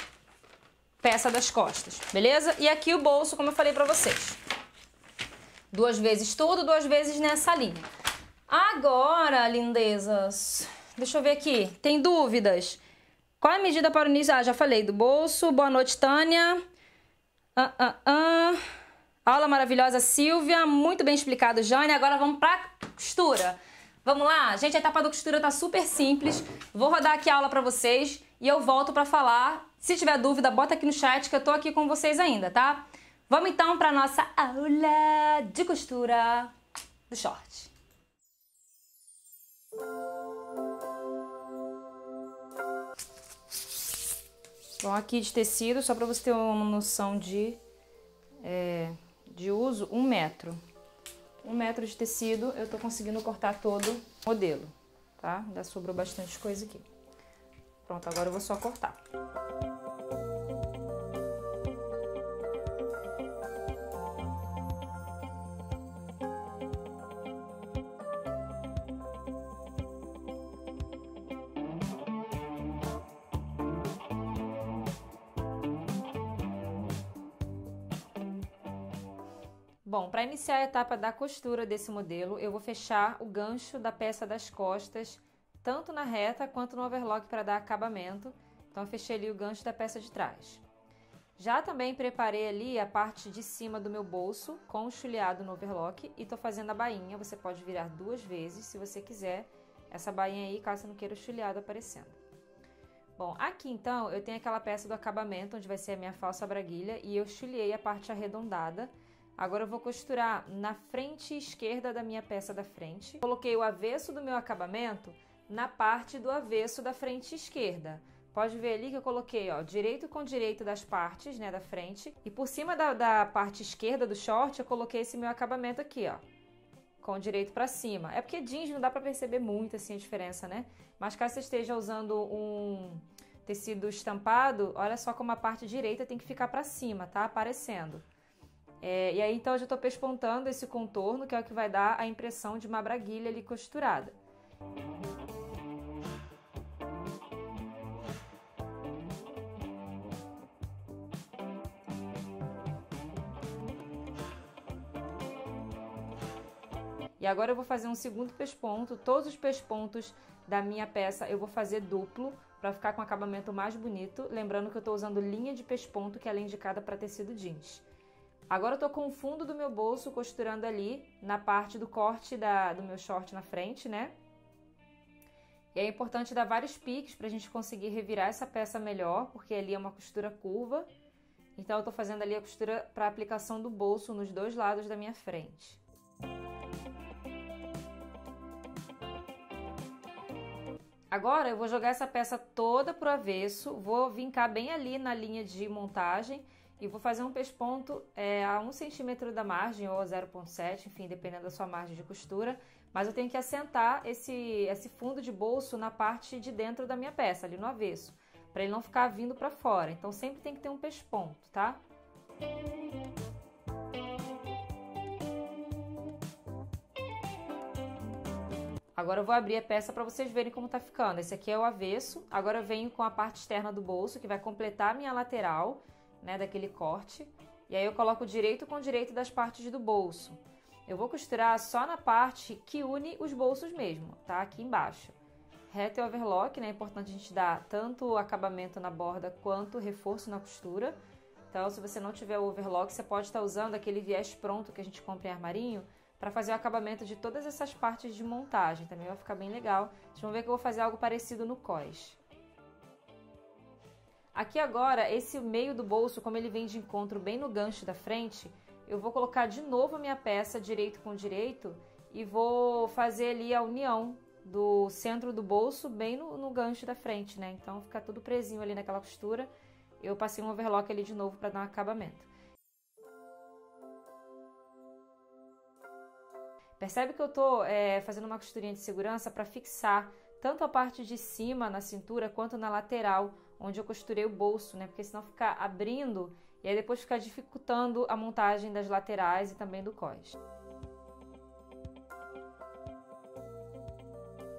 S2: peça das costas, beleza? E aqui o bolso, como eu falei para vocês. Duas vezes tudo, duas vezes nessa linha. Agora, lindezas, deixa eu ver aqui, tem dúvidas? Qual é a medida para o início? Ah, já falei do bolso, boa noite, Tânia. Ah, ah, ah. Aula maravilhosa, Silvia, muito bem explicado, Jane. Agora vamos para costura. Vamos lá? Gente, a etapa da costura tá super simples. Vou rodar aqui a aula para vocês e eu volto para falar se tiver dúvida, bota aqui no chat que eu tô aqui com vocês ainda, tá? Vamos então para nossa aula de costura do short. Bom, aqui de tecido, só para você ter uma noção de, é, de uso, um metro. Um metro de tecido, eu tô conseguindo cortar todo o modelo, tá? Ainda sobrou bastante coisa aqui. Pronto, agora eu vou só cortar. Bom, para iniciar a etapa da costura desse modelo, eu vou fechar o gancho da peça das costas, tanto na reta quanto no overlock para dar acabamento. Então eu fechei ali o gancho da peça de trás. Já também preparei ali a parte de cima do meu bolso com o chuleado no overlock e tô fazendo a bainha, você pode virar duas vezes se você quiser, essa bainha aí caso não queira o chuleado aparecendo. Bom, aqui então eu tenho aquela peça do acabamento onde vai ser a minha falsa braguilha e eu chuleei a parte arredondada, Agora eu vou costurar na frente esquerda da minha peça da frente. Coloquei o avesso do meu acabamento na parte do avesso da frente esquerda. Pode ver ali que eu coloquei, ó, direito com direito das partes, né, da frente. E por cima da, da parte esquerda do short, eu coloquei esse meu acabamento aqui, ó. Com direito para cima. É porque jeans não dá para perceber muito, assim, a diferença, né? Mas caso você esteja usando um tecido estampado, olha só como a parte direita tem que ficar para cima, tá? Aparecendo. É, e aí então eu já estou pespontando esse contorno, que é o que vai dar a impressão de uma braguilha ali costurada. E agora eu vou fazer um segundo pesponto, todos os pespontos da minha peça eu vou fazer duplo para ficar com um acabamento mais bonito, lembrando que eu estou usando linha de pesponto que ela é indicada para tecido jeans. Agora eu tô com o fundo do meu bolso costurando ali na parte do corte da, do meu short na frente, né? E é importante dar vários piques pra gente conseguir revirar essa peça melhor, porque ali é uma costura curva. Então eu tô fazendo ali a costura para aplicação do bolso nos dois lados da minha frente. Agora eu vou jogar essa peça toda pro avesso, vou vincar bem ali na linha de montagem e vou fazer um pesponto é, a 1 centímetro da margem ou 0,7, enfim, dependendo da sua margem de costura, mas eu tenho que assentar esse, esse fundo de bolso na parte de dentro da minha peça, ali no avesso, para ele não ficar vindo para fora. Então sempre tem que ter um pesponto, tá? Agora eu vou abrir a peça para vocês verem como tá ficando. Esse aqui é o avesso. Agora eu venho com a parte externa do bolso, que vai completar a minha lateral né, daquele corte. E aí eu coloco direito com direito das partes do bolso. Eu vou costurar só na parte que une os bolsos mesmo, tá? Aqui embaixo. Reta e overlock, né? É importante a gente dar tanto acabamento na borda quanto reforço na costura. Então, se você não tiver o overlock, você pode estar usando aquele viés pronto que a gente compra em armarinho para fazer o acabamento de todas essas partes de montagem. Também vai ficar bem legal. Vocês vão ver que eu vou fazer algo parecido no cós. Aqui agora, esse meio do bolso, como ele vem de encontro bem no gancho da frente, eu vou colocar de novo a minha peça direito com direito e vou fazer ali a união do centro do bolso bem no, no gancho da frente, né? Então fica tudo presinho ali naquela costura. Eu passei um overlock ali de novo para dar um acabamento. Percebe que eu tô é, fazendo uma costurinha de segurança para fixar tanto a parte de cima na cintura quanto na lateral onde eu costurei o bolso, né? Porque senão fica abrindo e aí depois fica dificultando a montagem das laterais e também do cós.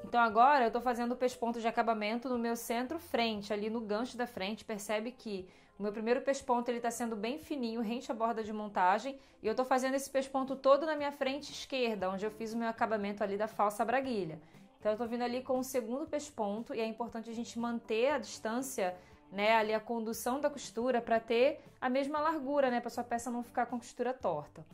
S2: Então agora eu estou fazendo o pesponto de acabamento no meu centro frente, ali no gancho da frente, percebe que o meu primeiro pesponto ele está sendo bem fininho, rente à borda de montagem, e eu estou fazendo esse pesponto todo na minha frente esquerda, onde eu fiz o meu acabamento ali da falsa braguilha. Então eu tô vindo ali com o segundo pesponto e é importante a gente manter a distância, né, ali a condução da costura para ter a mesma largura, né, para sua peça não ficar com costura torta.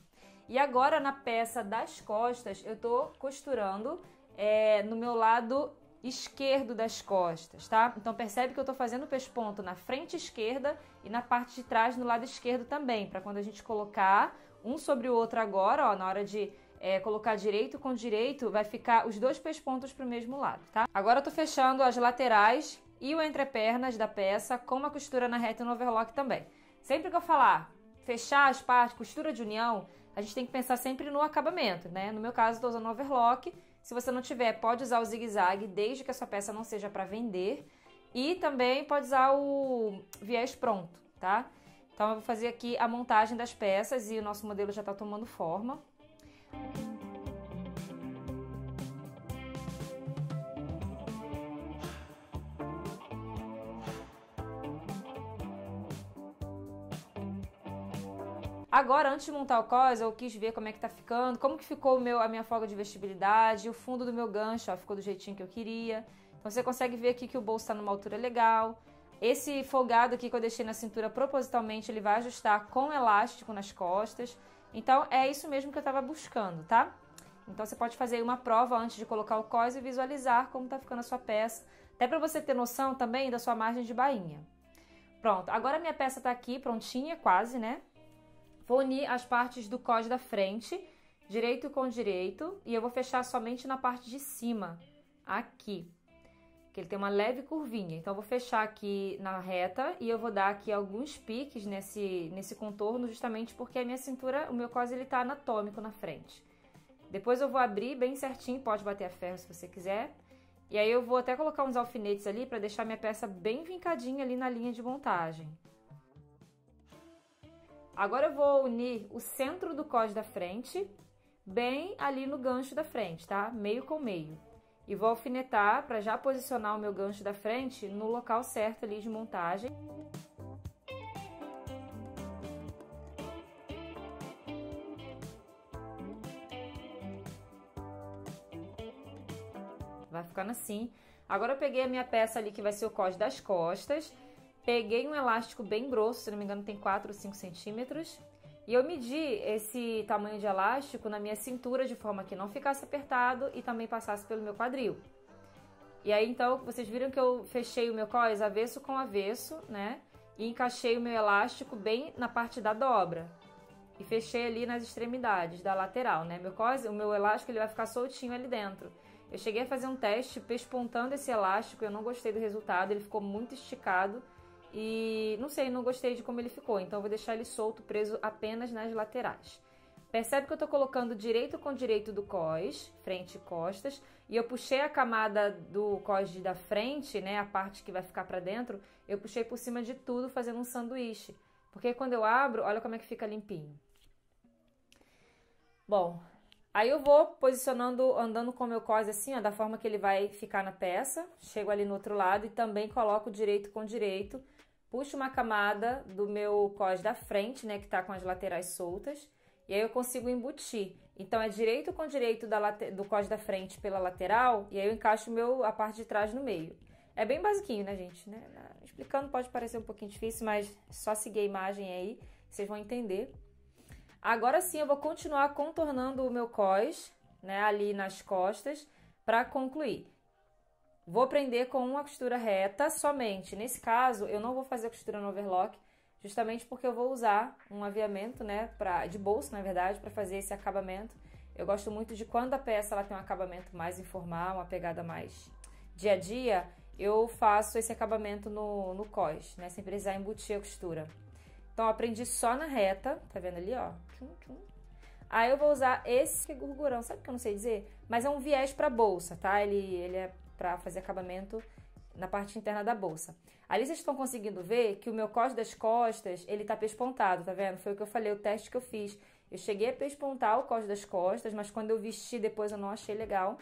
S2: E agora na peça das costas, eu tô costurando é, no meu lado esquerdo das costas, tá? Então percebe que eu tô fazendo o pesponto na frente esquerda e na parte de trás no lado esquerdo também, para quando a gente colocar um sobre o outro agora, ó, na hora de é, colocar direito com direito, vai ficar os dois pespontos para o mesmo lado, tá? Agora eu tô fechando as laterais e o entrepernas da peça com uma costura na reta e no overlock também. Sempre que eu falar fechar as partes, costura de união, a gente tem que pensar sempre no acabamento, né? No meu caso, estou usando overlock. Se você não tiver, pode usar o zigue-zague, desde que a sua peça não seja para vender. E também pode usar o viés pronto, tá? Então eu vou fazer aqui a montagem das peças e o nosso modelo já está tomando forma. Agora, antes de montar o COS, eu quis ver como é que tá ficando, como que ficou meu, a minha folga de vestibilidade, o fundo do meu gancho, ó, ficou do jeitinho que eu queria. Então você consegue ver aqui que o bolso está numa altura legal. Esse folgado aqui que eu deixei na cintura propositalmente, ele vai ajustar com elástico nas costas. Então é isso mesmo que eu estava buscando, tá? Então você pode fazer uma prova antes de colocar o cos e visualizar como está ficando a sua peça, até para você ter noção também da sua margem de bainha. Pronto, agora minha peça está aqui prontinha, quase, né? Vou unir as partes do cos da frente, direito com direito, e eu vou fechar somente na parte de cima, aqui que ele tem uma leve curvinha. Então, eu vou fechar aqui na reta e eu vou dar aqui alguns piques nesse, nesse contorno, justamente porque a minha cintura, o meu cos, ele tá anatômico na frente. Depois eu vou abrir bem certinho, pode bater a ferro se você quiser. E aí eu vou até colocar uns alfinetes ali para deixar minha peça bem vincadinha ali na linha de montagem. Agora eu vou unir o centro do cós da frente bem ali no gancho da frente, tá? Meio com meio. E vou alfinetar para já posicionar o meu gancho da frente no local certo ali de montagem. Vai ficando assim. Agora eu peguei a minha peça ali que vai ser o cos das costas. Peguei um elástico bem grosso, se não me engano tem 4 ou 5 centímetros. E eu medi esse tamanho de elástico na minha cintura de forma que não ficasse apertado e também passasse pelo meu quadril. E aí então vocês viram que eu fechei o meu cós avesso com avesso, né? E encaixei o meu elástico bem na parte da dobra. E fechei ali nas extremidades da lateral, né? Meu cós, o meu elástico ele vai ficar soltinho ali dentro. Eu cheguei a fazer um teste pespontando esse elástico, eu não gostei do resultado, ele ficou muito esticado e não sei, não gostei de como ele ficou, então vou deixar ele solto, preso apenas nas laterais. Percebe que eu estou colocando direito com direito do cos, frente e costas, e eu puxei a camada do cos da frente, né, a parte que vai ficar para dentro, eu puxei por cima de tudo fazendo um sanduíche. Porque quando eu abro, olha como é que fica limpinho. Bom, aí eu vou posicionando, andando com o meu cos assim, ó, da forma que ele vai ficar na peça. Chego ali no outro lado e também coloco direito com direito puxo uma camada do meu cós da frente, né, que tá com as laterais soltas, e aí eu consigo embutir. Então é direito com direito da do cós da frente pela lateral, e aí eu encaixo meu, a parte de trás no meio. É bem basiquinho, né, gente? Né, né? Explicando pode parecer um pouquinho difícil, mas só seguir a imagem aí, vocês vão entender. Agora sim, eu vou continuar contornando o meu cós, né, ali nas costas, para concluir. Vou prender com uma costura reta somente. Nesse caso, eu não vou fazer costura no overlock, justamente porque eu vou usar um aviamento, né, pra, de bolso, na verdade, para fazer esse acabamento. Eu gosto muito de quando a peça ela tem um acabamento mais informal, uma pegada mais dia a dia, eu faço esse acabamento no, no cos, né, sem precisar embutir a costura. Então, aprendi só na reta, tá vendo ali, ó? Tchum, tchum. Aí eu vou usar esse gorgurão, sabe o que eu não sei dizer? Mas é um viés para bolsa, tá? Ele, ele é para fazer acabamento na parte interna da bolsa. Ali vocês estão conseguindo ver que o meu cos das costas, ele tá pespontado, tá vendo? Foi o que eu falei, o teste que eu fiz. Eu cheguei a pespontar o cos das costas, mas quando eu vesti depois eu não achei legal.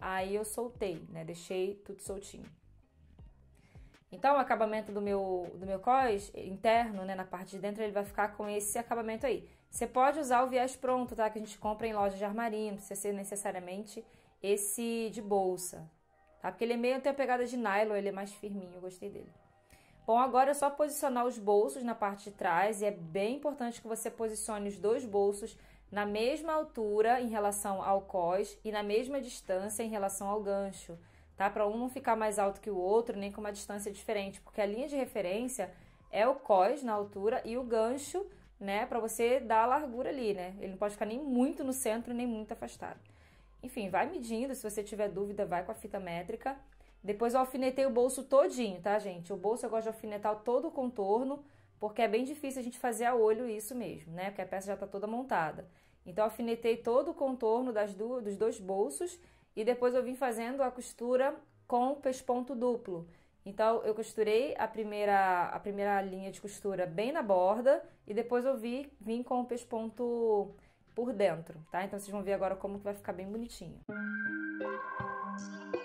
S2: Aí eu soltei, né? Deixei tudo soltinho. Então, o acabamento do meu, do meu cós interno, né, na parte de dentro, ele vai ficar com esse acabamento aí. Você pode usar o viés pronto, tá? Que a gente compra em loja de armarinho, não precisa ser necessariamente esse de bolsa, Aquele tá? é meio tem a pegada de nylon, ele é mais firminho, eu gostei dele. Bom, agora é só posicionar os bolsos na parte de trás e é bem importante que você posicione os dois bolsos na mesma altura em relação ao cós e na mesma distância em relação ao gancho, tá? Para um não ficar mais alto que o outro, nem com uma distância diferente, porque a linha de referência é o cós na altura e o gancho, né, para você dar a largura ali, né? Ele não pode ficar nem muito no centro, nem muito afastado. Enfim, vai medindo, se você tiver dúvida, vai com a fita métrica. Depois eu alfinetei o bolso todinho, tá, gente? O bolso eu gosto de alfinetar todo o contorno, porque é bem difícil a gente fazer a olho isso mesmo, né? Porque a peça já tá toda montada. Então, alfinetei todo o contorno das duas, dos dois bolsos e depois eu vim fazendo a costura com pesponto duplo. Então, eu costurei a primeira, a primeira linha de costura bem na borda e depois eu vi, vim com o pesponto por dentro, tá? Então vocês vão ver agora como que vai ficar bem bonitinho. Música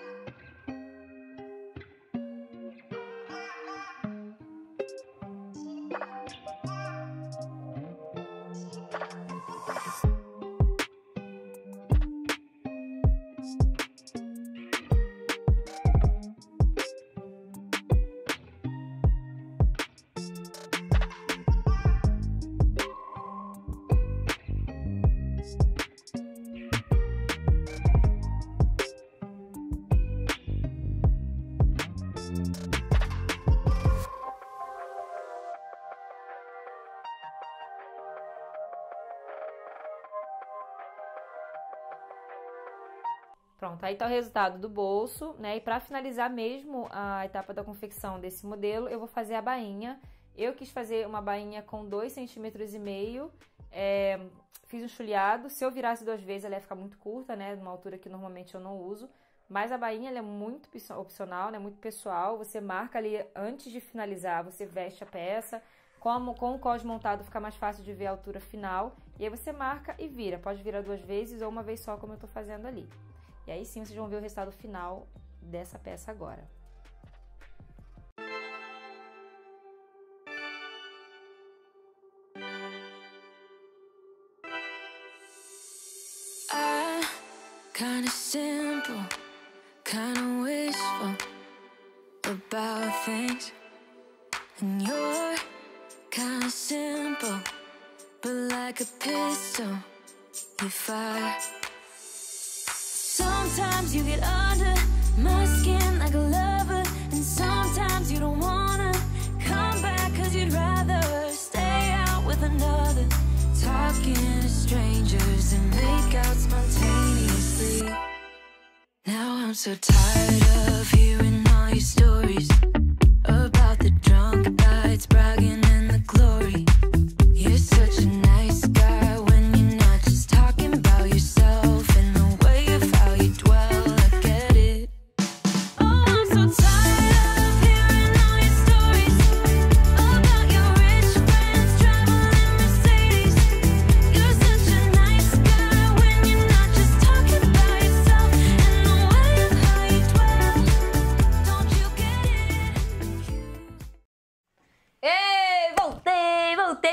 S2: Pronto, aí tá o então, resultado do bolso, né? E para finalizar mesmo a etapa da confecção desse modelo, eu vou fazer a bainha. Eu quis fazer uma bainha com 2,5 cm, é, fiz um chuleado. Se eu virasse duas vezes, ela ia ficar muito curta, né? Numa altura que normalmente eu não uso. Mas a bainha é muito opcional, né? Muito pessoal. Você marca ali antes de finalizar, você veste a peça. Como com o cos montado fica mais fácil de ver a altura final. E aí você marca e vira. Pode virar duas vezes ou uma vez só, como eu tô fazendo ali. E aí sim vocês vão ver o resultado final dessa peça agora.
S1: Kinda simple, kinda wishful about things. And you're kinda simple, but like a pistol, you fire. Sometimes you get under my skin like a lover And sometimes you don't wanna come back Cause you'd rather stay out with another Talking to strangers and make out spontaneously Now I'm so tired of hearing all your stories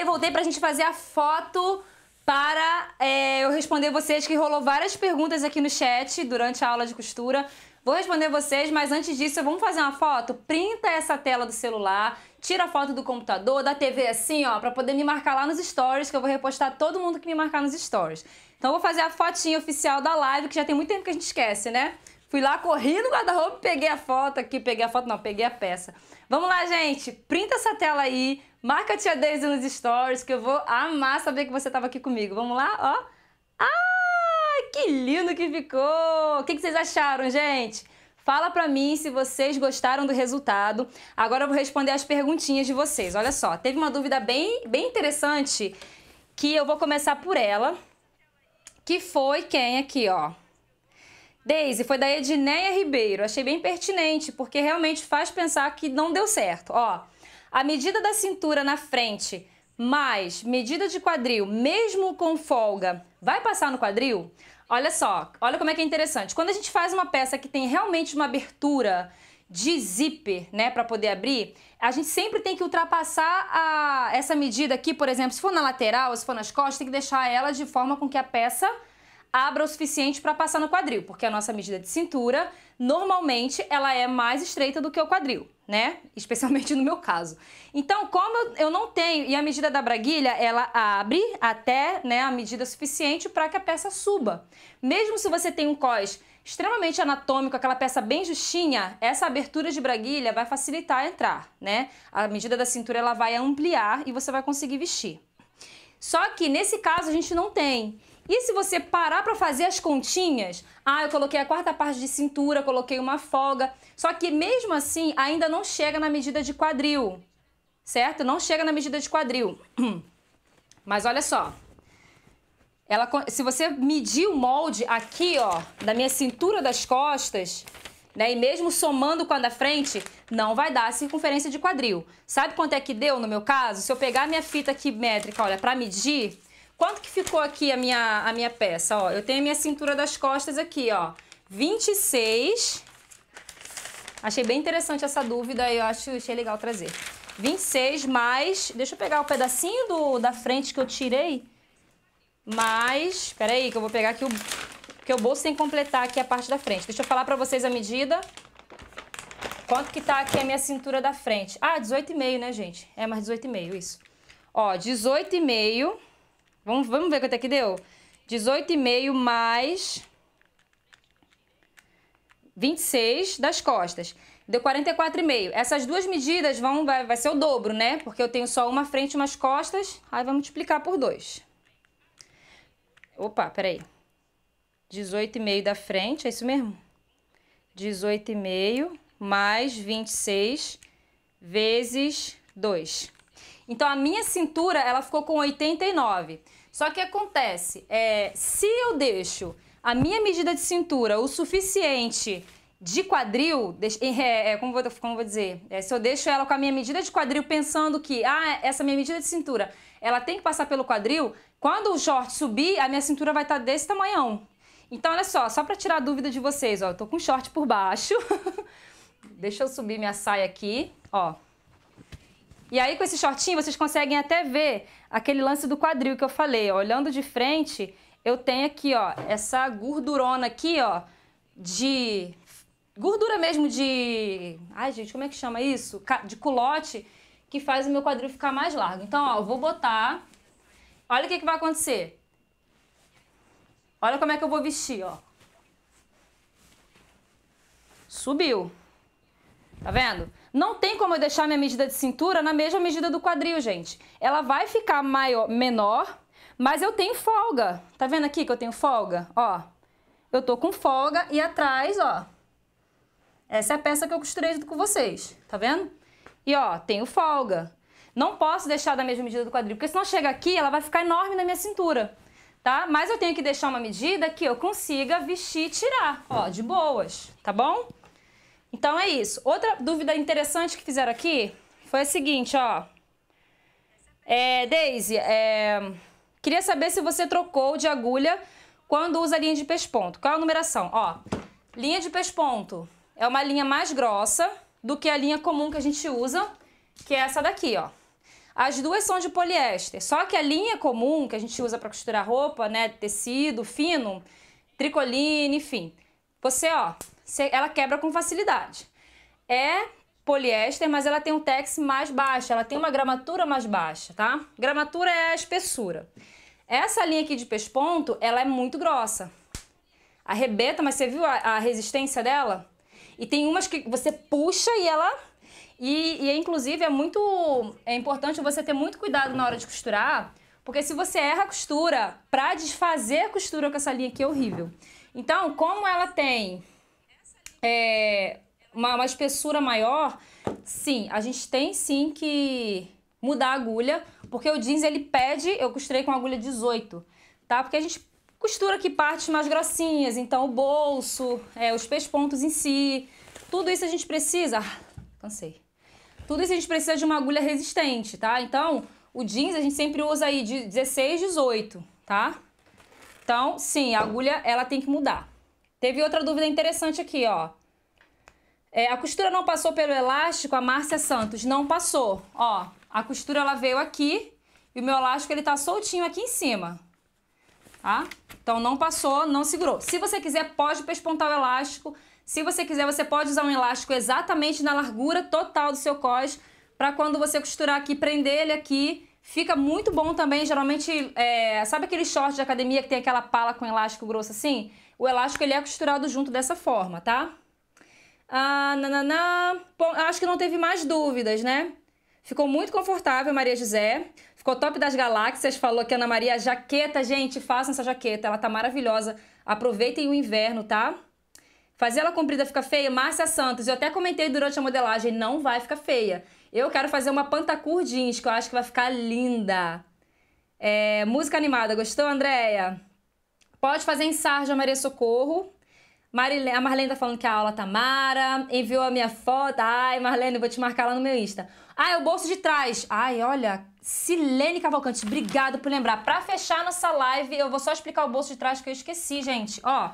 S2: Voltei voltei pra gente fazer a foto para é, eu responder vocês que rolou várias perguntas aqui no chat durante a aula de costura. Vou responder vocês, mas antes disso, vamos fazer uma foto? Printa essa tela do celular, tira a foto do computador, da TV assim, ó, para poder me marcar lá nos stories, que eu vou repostar todo mundo que me marcar nos stories. Então eu vou fazer a fotinha oficial da live, que já tem muito tempo que a gente esquece, né? Fui lá, corri no guarda-roupa, peguei a foto aqui, peguei a foto, não, peguei a peça. Vamos lá, gente, printa essa tela aí, Marca a Tia Daisy nos stories, que eu vou amar saber que você estava aqui comigo. Vamos lá, ó. Ah, que lindo que ficou! O que, que vocês acharam, gente? Fala pra mim se vocês gostaram do resultado. Agora eu vou responder as perguntinhas de vocês. Olha só, teve uma dúvida bem, bem interessante que eu vou começar por ela, que foi quem aqui, ó. Daisy, foi da Edneia Ribeiro. Achei bem pertinente, porque realmente faz pensar que não deu certo. Ó, a medida da cintura na frente mais medida de quadril, mesmo com folga, vai passar no quadril? Olha só, olha como é que é interessante. Quando a gente faz uma peça que tem realmente uma abertura de zíper, né, para poder abrir, a gente sempre tem que ultrapassar a, essa medida aqui, por exemplo, se for na lateral, se for nas costas, tem que deixar ela de forma com que a peça abra o suficiente para passar no quadril, porque a nossa medida de cintura, normalmente, ela é mais estreita do que o quadril né? Especialmente no meu caso. Então, como eu não tenho, e a medida da braguilha, ela abre até né, a medida suficiente para que a peça suba. Mesmo se você tem um cós extremamente anatômico, aquela peça bem justinha, essa abertura de braguilha vai facilitar a entrar, né? A medida da cintura ela vai ampliar e você vai conseguir vestir. Só que nesse caso a gente não tem. E se você parar para fazer as continhas, ah, eu coloquei a quarta parte de cintura, coloquei uma folga, só que mesmo assim ainda não chega na medida de quadril, certo? Não chega na medida de quadril. Mas olha só, ela, se você medir o molde aqui, ó, da minha cintura das costas, né, e mesmo somando com a da frente, não vai dar a circunferência de quadril. Sabe quanto é que deu no meu caso? Se eu pegar minha fita aqui métrica, olha, para medir, Quanto que ficou aqui a minha, a minha peça? Ó, eu tenho a minha cintura das costas aqui, ó. 26. Achei bem interessante essa dúvida e eu acho, achei legal trazer. 26 mais... Deixa eu pegar o um pedacinho do, da frente que eu tirei. Mais... Peraí, que eu vou pegar aqui o... Porque o bolso tem que completar aqui a parte da frente. Deixa eu falar pra vocês a medida. Quanto que tá aqui a minha cintura da frente? Ah, 18,5, né, gente? É, mais 18,5, isso. Ó, 18,5 Vamos, vamos ver quanto é que deu? 18,5 mais 26 das costas. Deu 44,5. Essas duas medidas vão, vai, vai ser o dobro, né? Porque eu tenho só uma frente e umas costas. Aí vai multiplicar por 2. Opa, peraí. 18,5 da frente, é isso mesmo? 18,5 mais 26 vezes 2. Então a minha cintura ela ficou com 89. Só que acontece, é, se eu deixo a minha medida de cintura o suficiente de quadril, é, é, é, como, vou, como vou dizer, é, se eu deixo ela com a minha medida de quadril pensando que, ah, essa minha medida de cintura, ela tem que passar pelo quadril, quando o short subir, a minha cintura vai estar tá desse tamanhão. Então, olha só, só para tirar a dúvida de vocês, ó, eu tô com short por baixo, deixa eu subir minha saia aqui, ó, e aí, com esse shortinho, vocês conseguem até ver aquele lance do quadril que eu falei. Olhando de frente, eu tenho aqui, ó, essa gordurona aqui, ó, de... Gordura mesmo de... Ai, gente, como é que chama isso? De culote, que faz o meu quadril ficar mais largo. Então, ó, eu vou botar... Olha o que, que vai acontecer. Olha como é que eu vou vestir, ó. Subiu. Tá vendo? Não tem como eu deixar minha medida de cintura na mesma medida do quadril, gente. Ela vai ficar maior, menor, mas eu tenho folga. Tá vendo aqui que eu tenho folga? Ó, eu tô com folga e atrás, ó. Essa é a peça que eu costurei com vocês, tá vendo? E ó, tenho folga. Não posso deixar da mesma medida do quadril, porque senão chega aqui, ela vai ficar enorme na minha cintura, tá? Mas eu tenho que deixar uma medida que eu consiga vestir e tirar, ó, de boas, tá bom? Então é isso. Outra dúvida interessante que fizeram aqui foi a seguinte, ó. É, Daisy, é, queria saber se você trocou de agulha quando usa linha de pesponto. Qual é a numeração? Ó, linha de pesponto é uma linha mais grossa do que a linha comum que a gente usa, que é essa daqui, ó. As duas são de poliéster, só que a linha comum que a gente usa para costurar roupa, né, tecido fino, tricoline, enfim. Você, ó, ela quebra com facilidade. É poliéster, mas ela tem um tex mais baixo, ela tem uma gramatura mais baixa, tá? Gramatura é a espessura. Essa linha aqui de pesponto, ela é muito grossa. Arrebenta, mas você viu a, a resistência dela? E tem umas que você puxa e ela... E, e é, inclusive, é muito... É importante você ter muito cuidado na hora de costurar, porque se você erra a costura, para desfazer a costura com essa linha aqui é horrível. Então, como ela tem é, uma, uma espessura maior, sim, a gente tem sim que mudar a agulha, porque o jeans ele pede, eu costurei com agulha 18, tá? Porque a gente costura aqui partes mais grossinhas, então o bolso, é, os pés pontos em si, tudo isso a gente precisa. Ah, cansei. Tudo isso a gente precisa de uma agulha resistente, tá? Então, o jeans a gente sempre usa aí de 16, 18, tá? Então, sim, a agulha ela tem que mudar. Teve outra dúvida interessante aqui, ó. É, a costura não passou pelo elástico, a Márcia Santos não passou. Ó, a costura ela veio aqui e o meu elástico ele tá soltinho aqui em cima. Tá? Então não passou, não segurou. Se você quiser, pode pespontar o elástico. Se você quiser, você pode usar um elástico exatamente na largura total do seu cós para quando você costurar aqui, prender ele aqui. Fica muito bom também, geralmente, é, sabe aquele short de academia que tem aquela pala com elástico grosso assim? O elástico ele é costurado junto dessa forma, tá? Ah, nananã. Bom, acho que não teve mais dúvidas, né? Ficou muito confortável, Maria José. Ficou top das galáxias. Falou que Ana Maria, jaqueta, gente, façam essa jaqueta. Ela tá maravilhosa. Aproveitem o inverno, tá? Fazer ela comprida fica feia? Márcia Santos, eu até comentei durante a modelagem, não vai ficar feia. Eu quero fazer uma pantacur jeans, que eu acho que vai ficar linda. É, música animada, gostou, Andréia? Pode fazer em Sarja, Maria Socorro. Marilene, a Marlene tá falando que a aula tá mara. Enviou a minha foto. Ai, Marlene, vou te marcar lá no meu Insta. Ah, é o bolso de trás. Ai, olha. Silene Cavalcante, obrigada por lembrar. Pra fechar nossa live, eu vou só explicar o bolso de trás que eu esqueci, gente. Ó,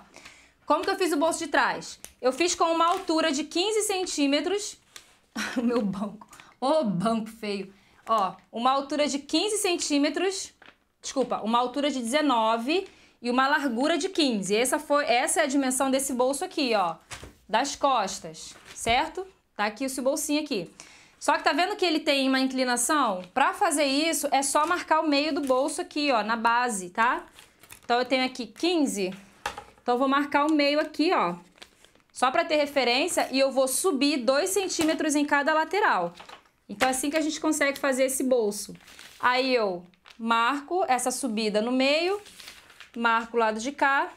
S2: como que eu fiz o bolso de trás? Eu fiz com uma altura de 15 centímetros. o meu banco. Ô, oh, banco feio. Ó, uma altura de 15 centímetros. Desculpa, uma altura de 19 e uma largura de 15. Essa, foi, essa é a dimensão desse bolso aqui, ó, das costas, certo? Tá aqui esse bolsinho aqui. Só que tá vendo que ele tem uma inclinação? Para fazer isso, é só marcar o meio do bolso aqui, ó, na base, tá? Então, eu tenho aqui 15. Então, eu vou marcar o meio aqui, ó. Só para ter referência e eu vou subir 2 centímetros em cada lateral. Então, é assim que a gente consegue fazer esse bolso. Aí, eu marco essa subida no meio, marco o lado de cá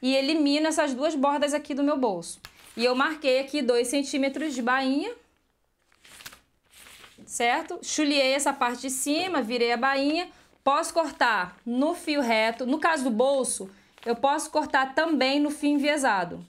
S2: e elimino essas duas bordas aqui do meu bolso. E eu marquei aqui 2 centímetros de bainha, certo? Chuliei essa parte de cima, virei a bainha. Posso cortar no fio reto, no caso do bolso, eu posso cortar também no fio enviesado,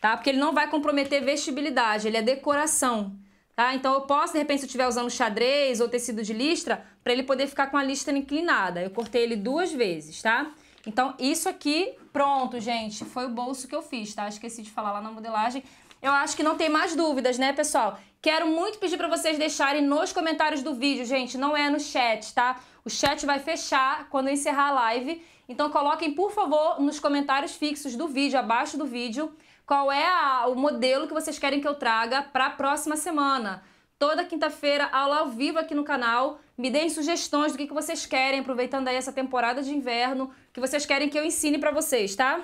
S2: tá? Porque ele não vai comprometer vestibilidade, ele é decoração, tá? Então eu posso, de repente, se eu estiver usando xadrez ou tecido de listra, para ele poder ficar com a lista inclinada. Eu cortei ele duas vezes, tá? Então, isso aqui, pronto, gente, foi o bolso que eu fiz, tá? Esqueci de falar lá na modelagem. Eu acho que não tem mais dúvidas, né, pessoal? Quero muito pedir para vocês deixarem nos comentários do vídeo, gente, não é no chat, tá? O chat vai fechar quando eu encerrar a live, então coloquem, por favor, nos comentários fixos do vídeo, abaixo do vídeo, qual é a, o modelo que vocês querem que eu traga para a próxima semana toda quinta-feira, aula ao vivo aqui no canal. Me deem sugestões do que, que vocês querem, aproveitando aí essa temporada de inverno, que vocês querem que eu ensine para vocês, tá?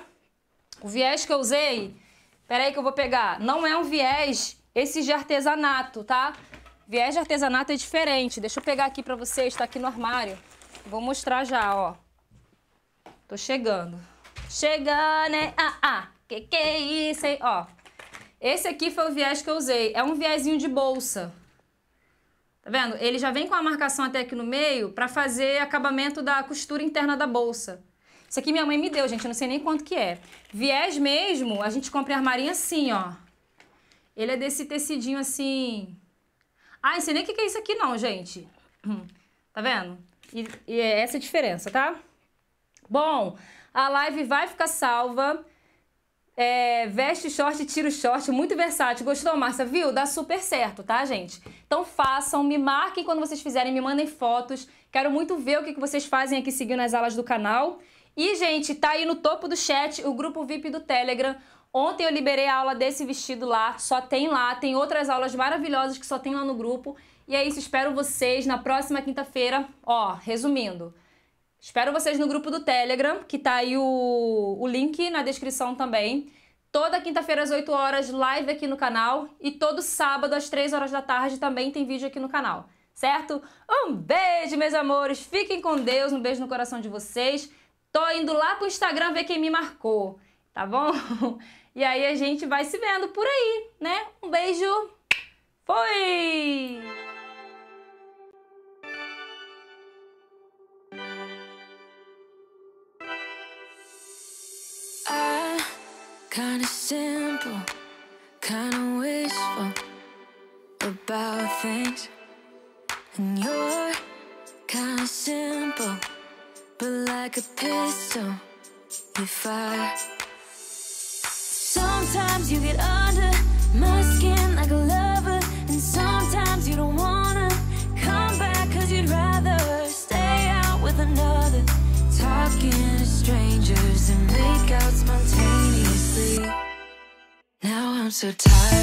S2: O viés que eu usei, peraí que eu vou pegar, não é um viés esse de artesanato, tá? Viés de artesanato é diferente. Deixa eu pegar aqui para vocês, tá aqui no armário. Vou mostrar já, ó. Tô chegando. Chegando, né? Ah, ah. Que que é isso, hein? Ó. Esse aqui foi o viés que eu usei. É um viésinho de bolsa. Tá vendo? Ele já vem com a marcação até aqui no meio para fazer acabamento da costura interna da bolsa. Isso aqui minha mãe me deu, gente, eu não sei nem quanto que é. Viés mesmo, a gente compra em armarinho assim, ó. Ele é desse tecidinho assim. Ah, não sei nem o que, que é isso aqui não, gente. Tá vendo? E, e é essa a diferença, tá? Bom, a live vai ficar salva. É, veste short, tira o short, muito versátil. Gostou, Márcia? Viu? Dá super certo, tá, gente? Então façam, me marquem quando vocês fizerem, me mandem fotos. Quero muito ver o que vocês fazem aqui seguindo as alas do canal. E, gente, tá aí no topo do chat o grupo VIP do Telegram. Ontem eu liberei a aula desse vestido lá, só tem lá. Tem outras aulas maravilhosas que só tem lá no grupo. E é isso, espero vocês na próxima quinta-feira. Ó, resumindo. Espero vocês no grupo do Telegram, que tá aí o, o link na descrição também. Toda quinta-feira às 8 horas, live aqui no canal. E todo sábado às 3 horas da tarde também tem vídeo aqui no canal, certo? Um beijo, meus amores. Fiquem com Deus. Um beijo no coração de vocês. Tô indo lá pro Instagram ver quem me marcou, tá bom? E aí a gente vai se vendo por aí, né? Um beijo. Fui!
S1: Kinda simple, kinda wishful about things. And you're kinda simple, but like a pistol, you fire. Sometimes you get under my skin like a lover, and sometimes you don't wanna come back cause you'd rather stay out with another. Talking to strangers and make out spontaneous. Now I'm so tired.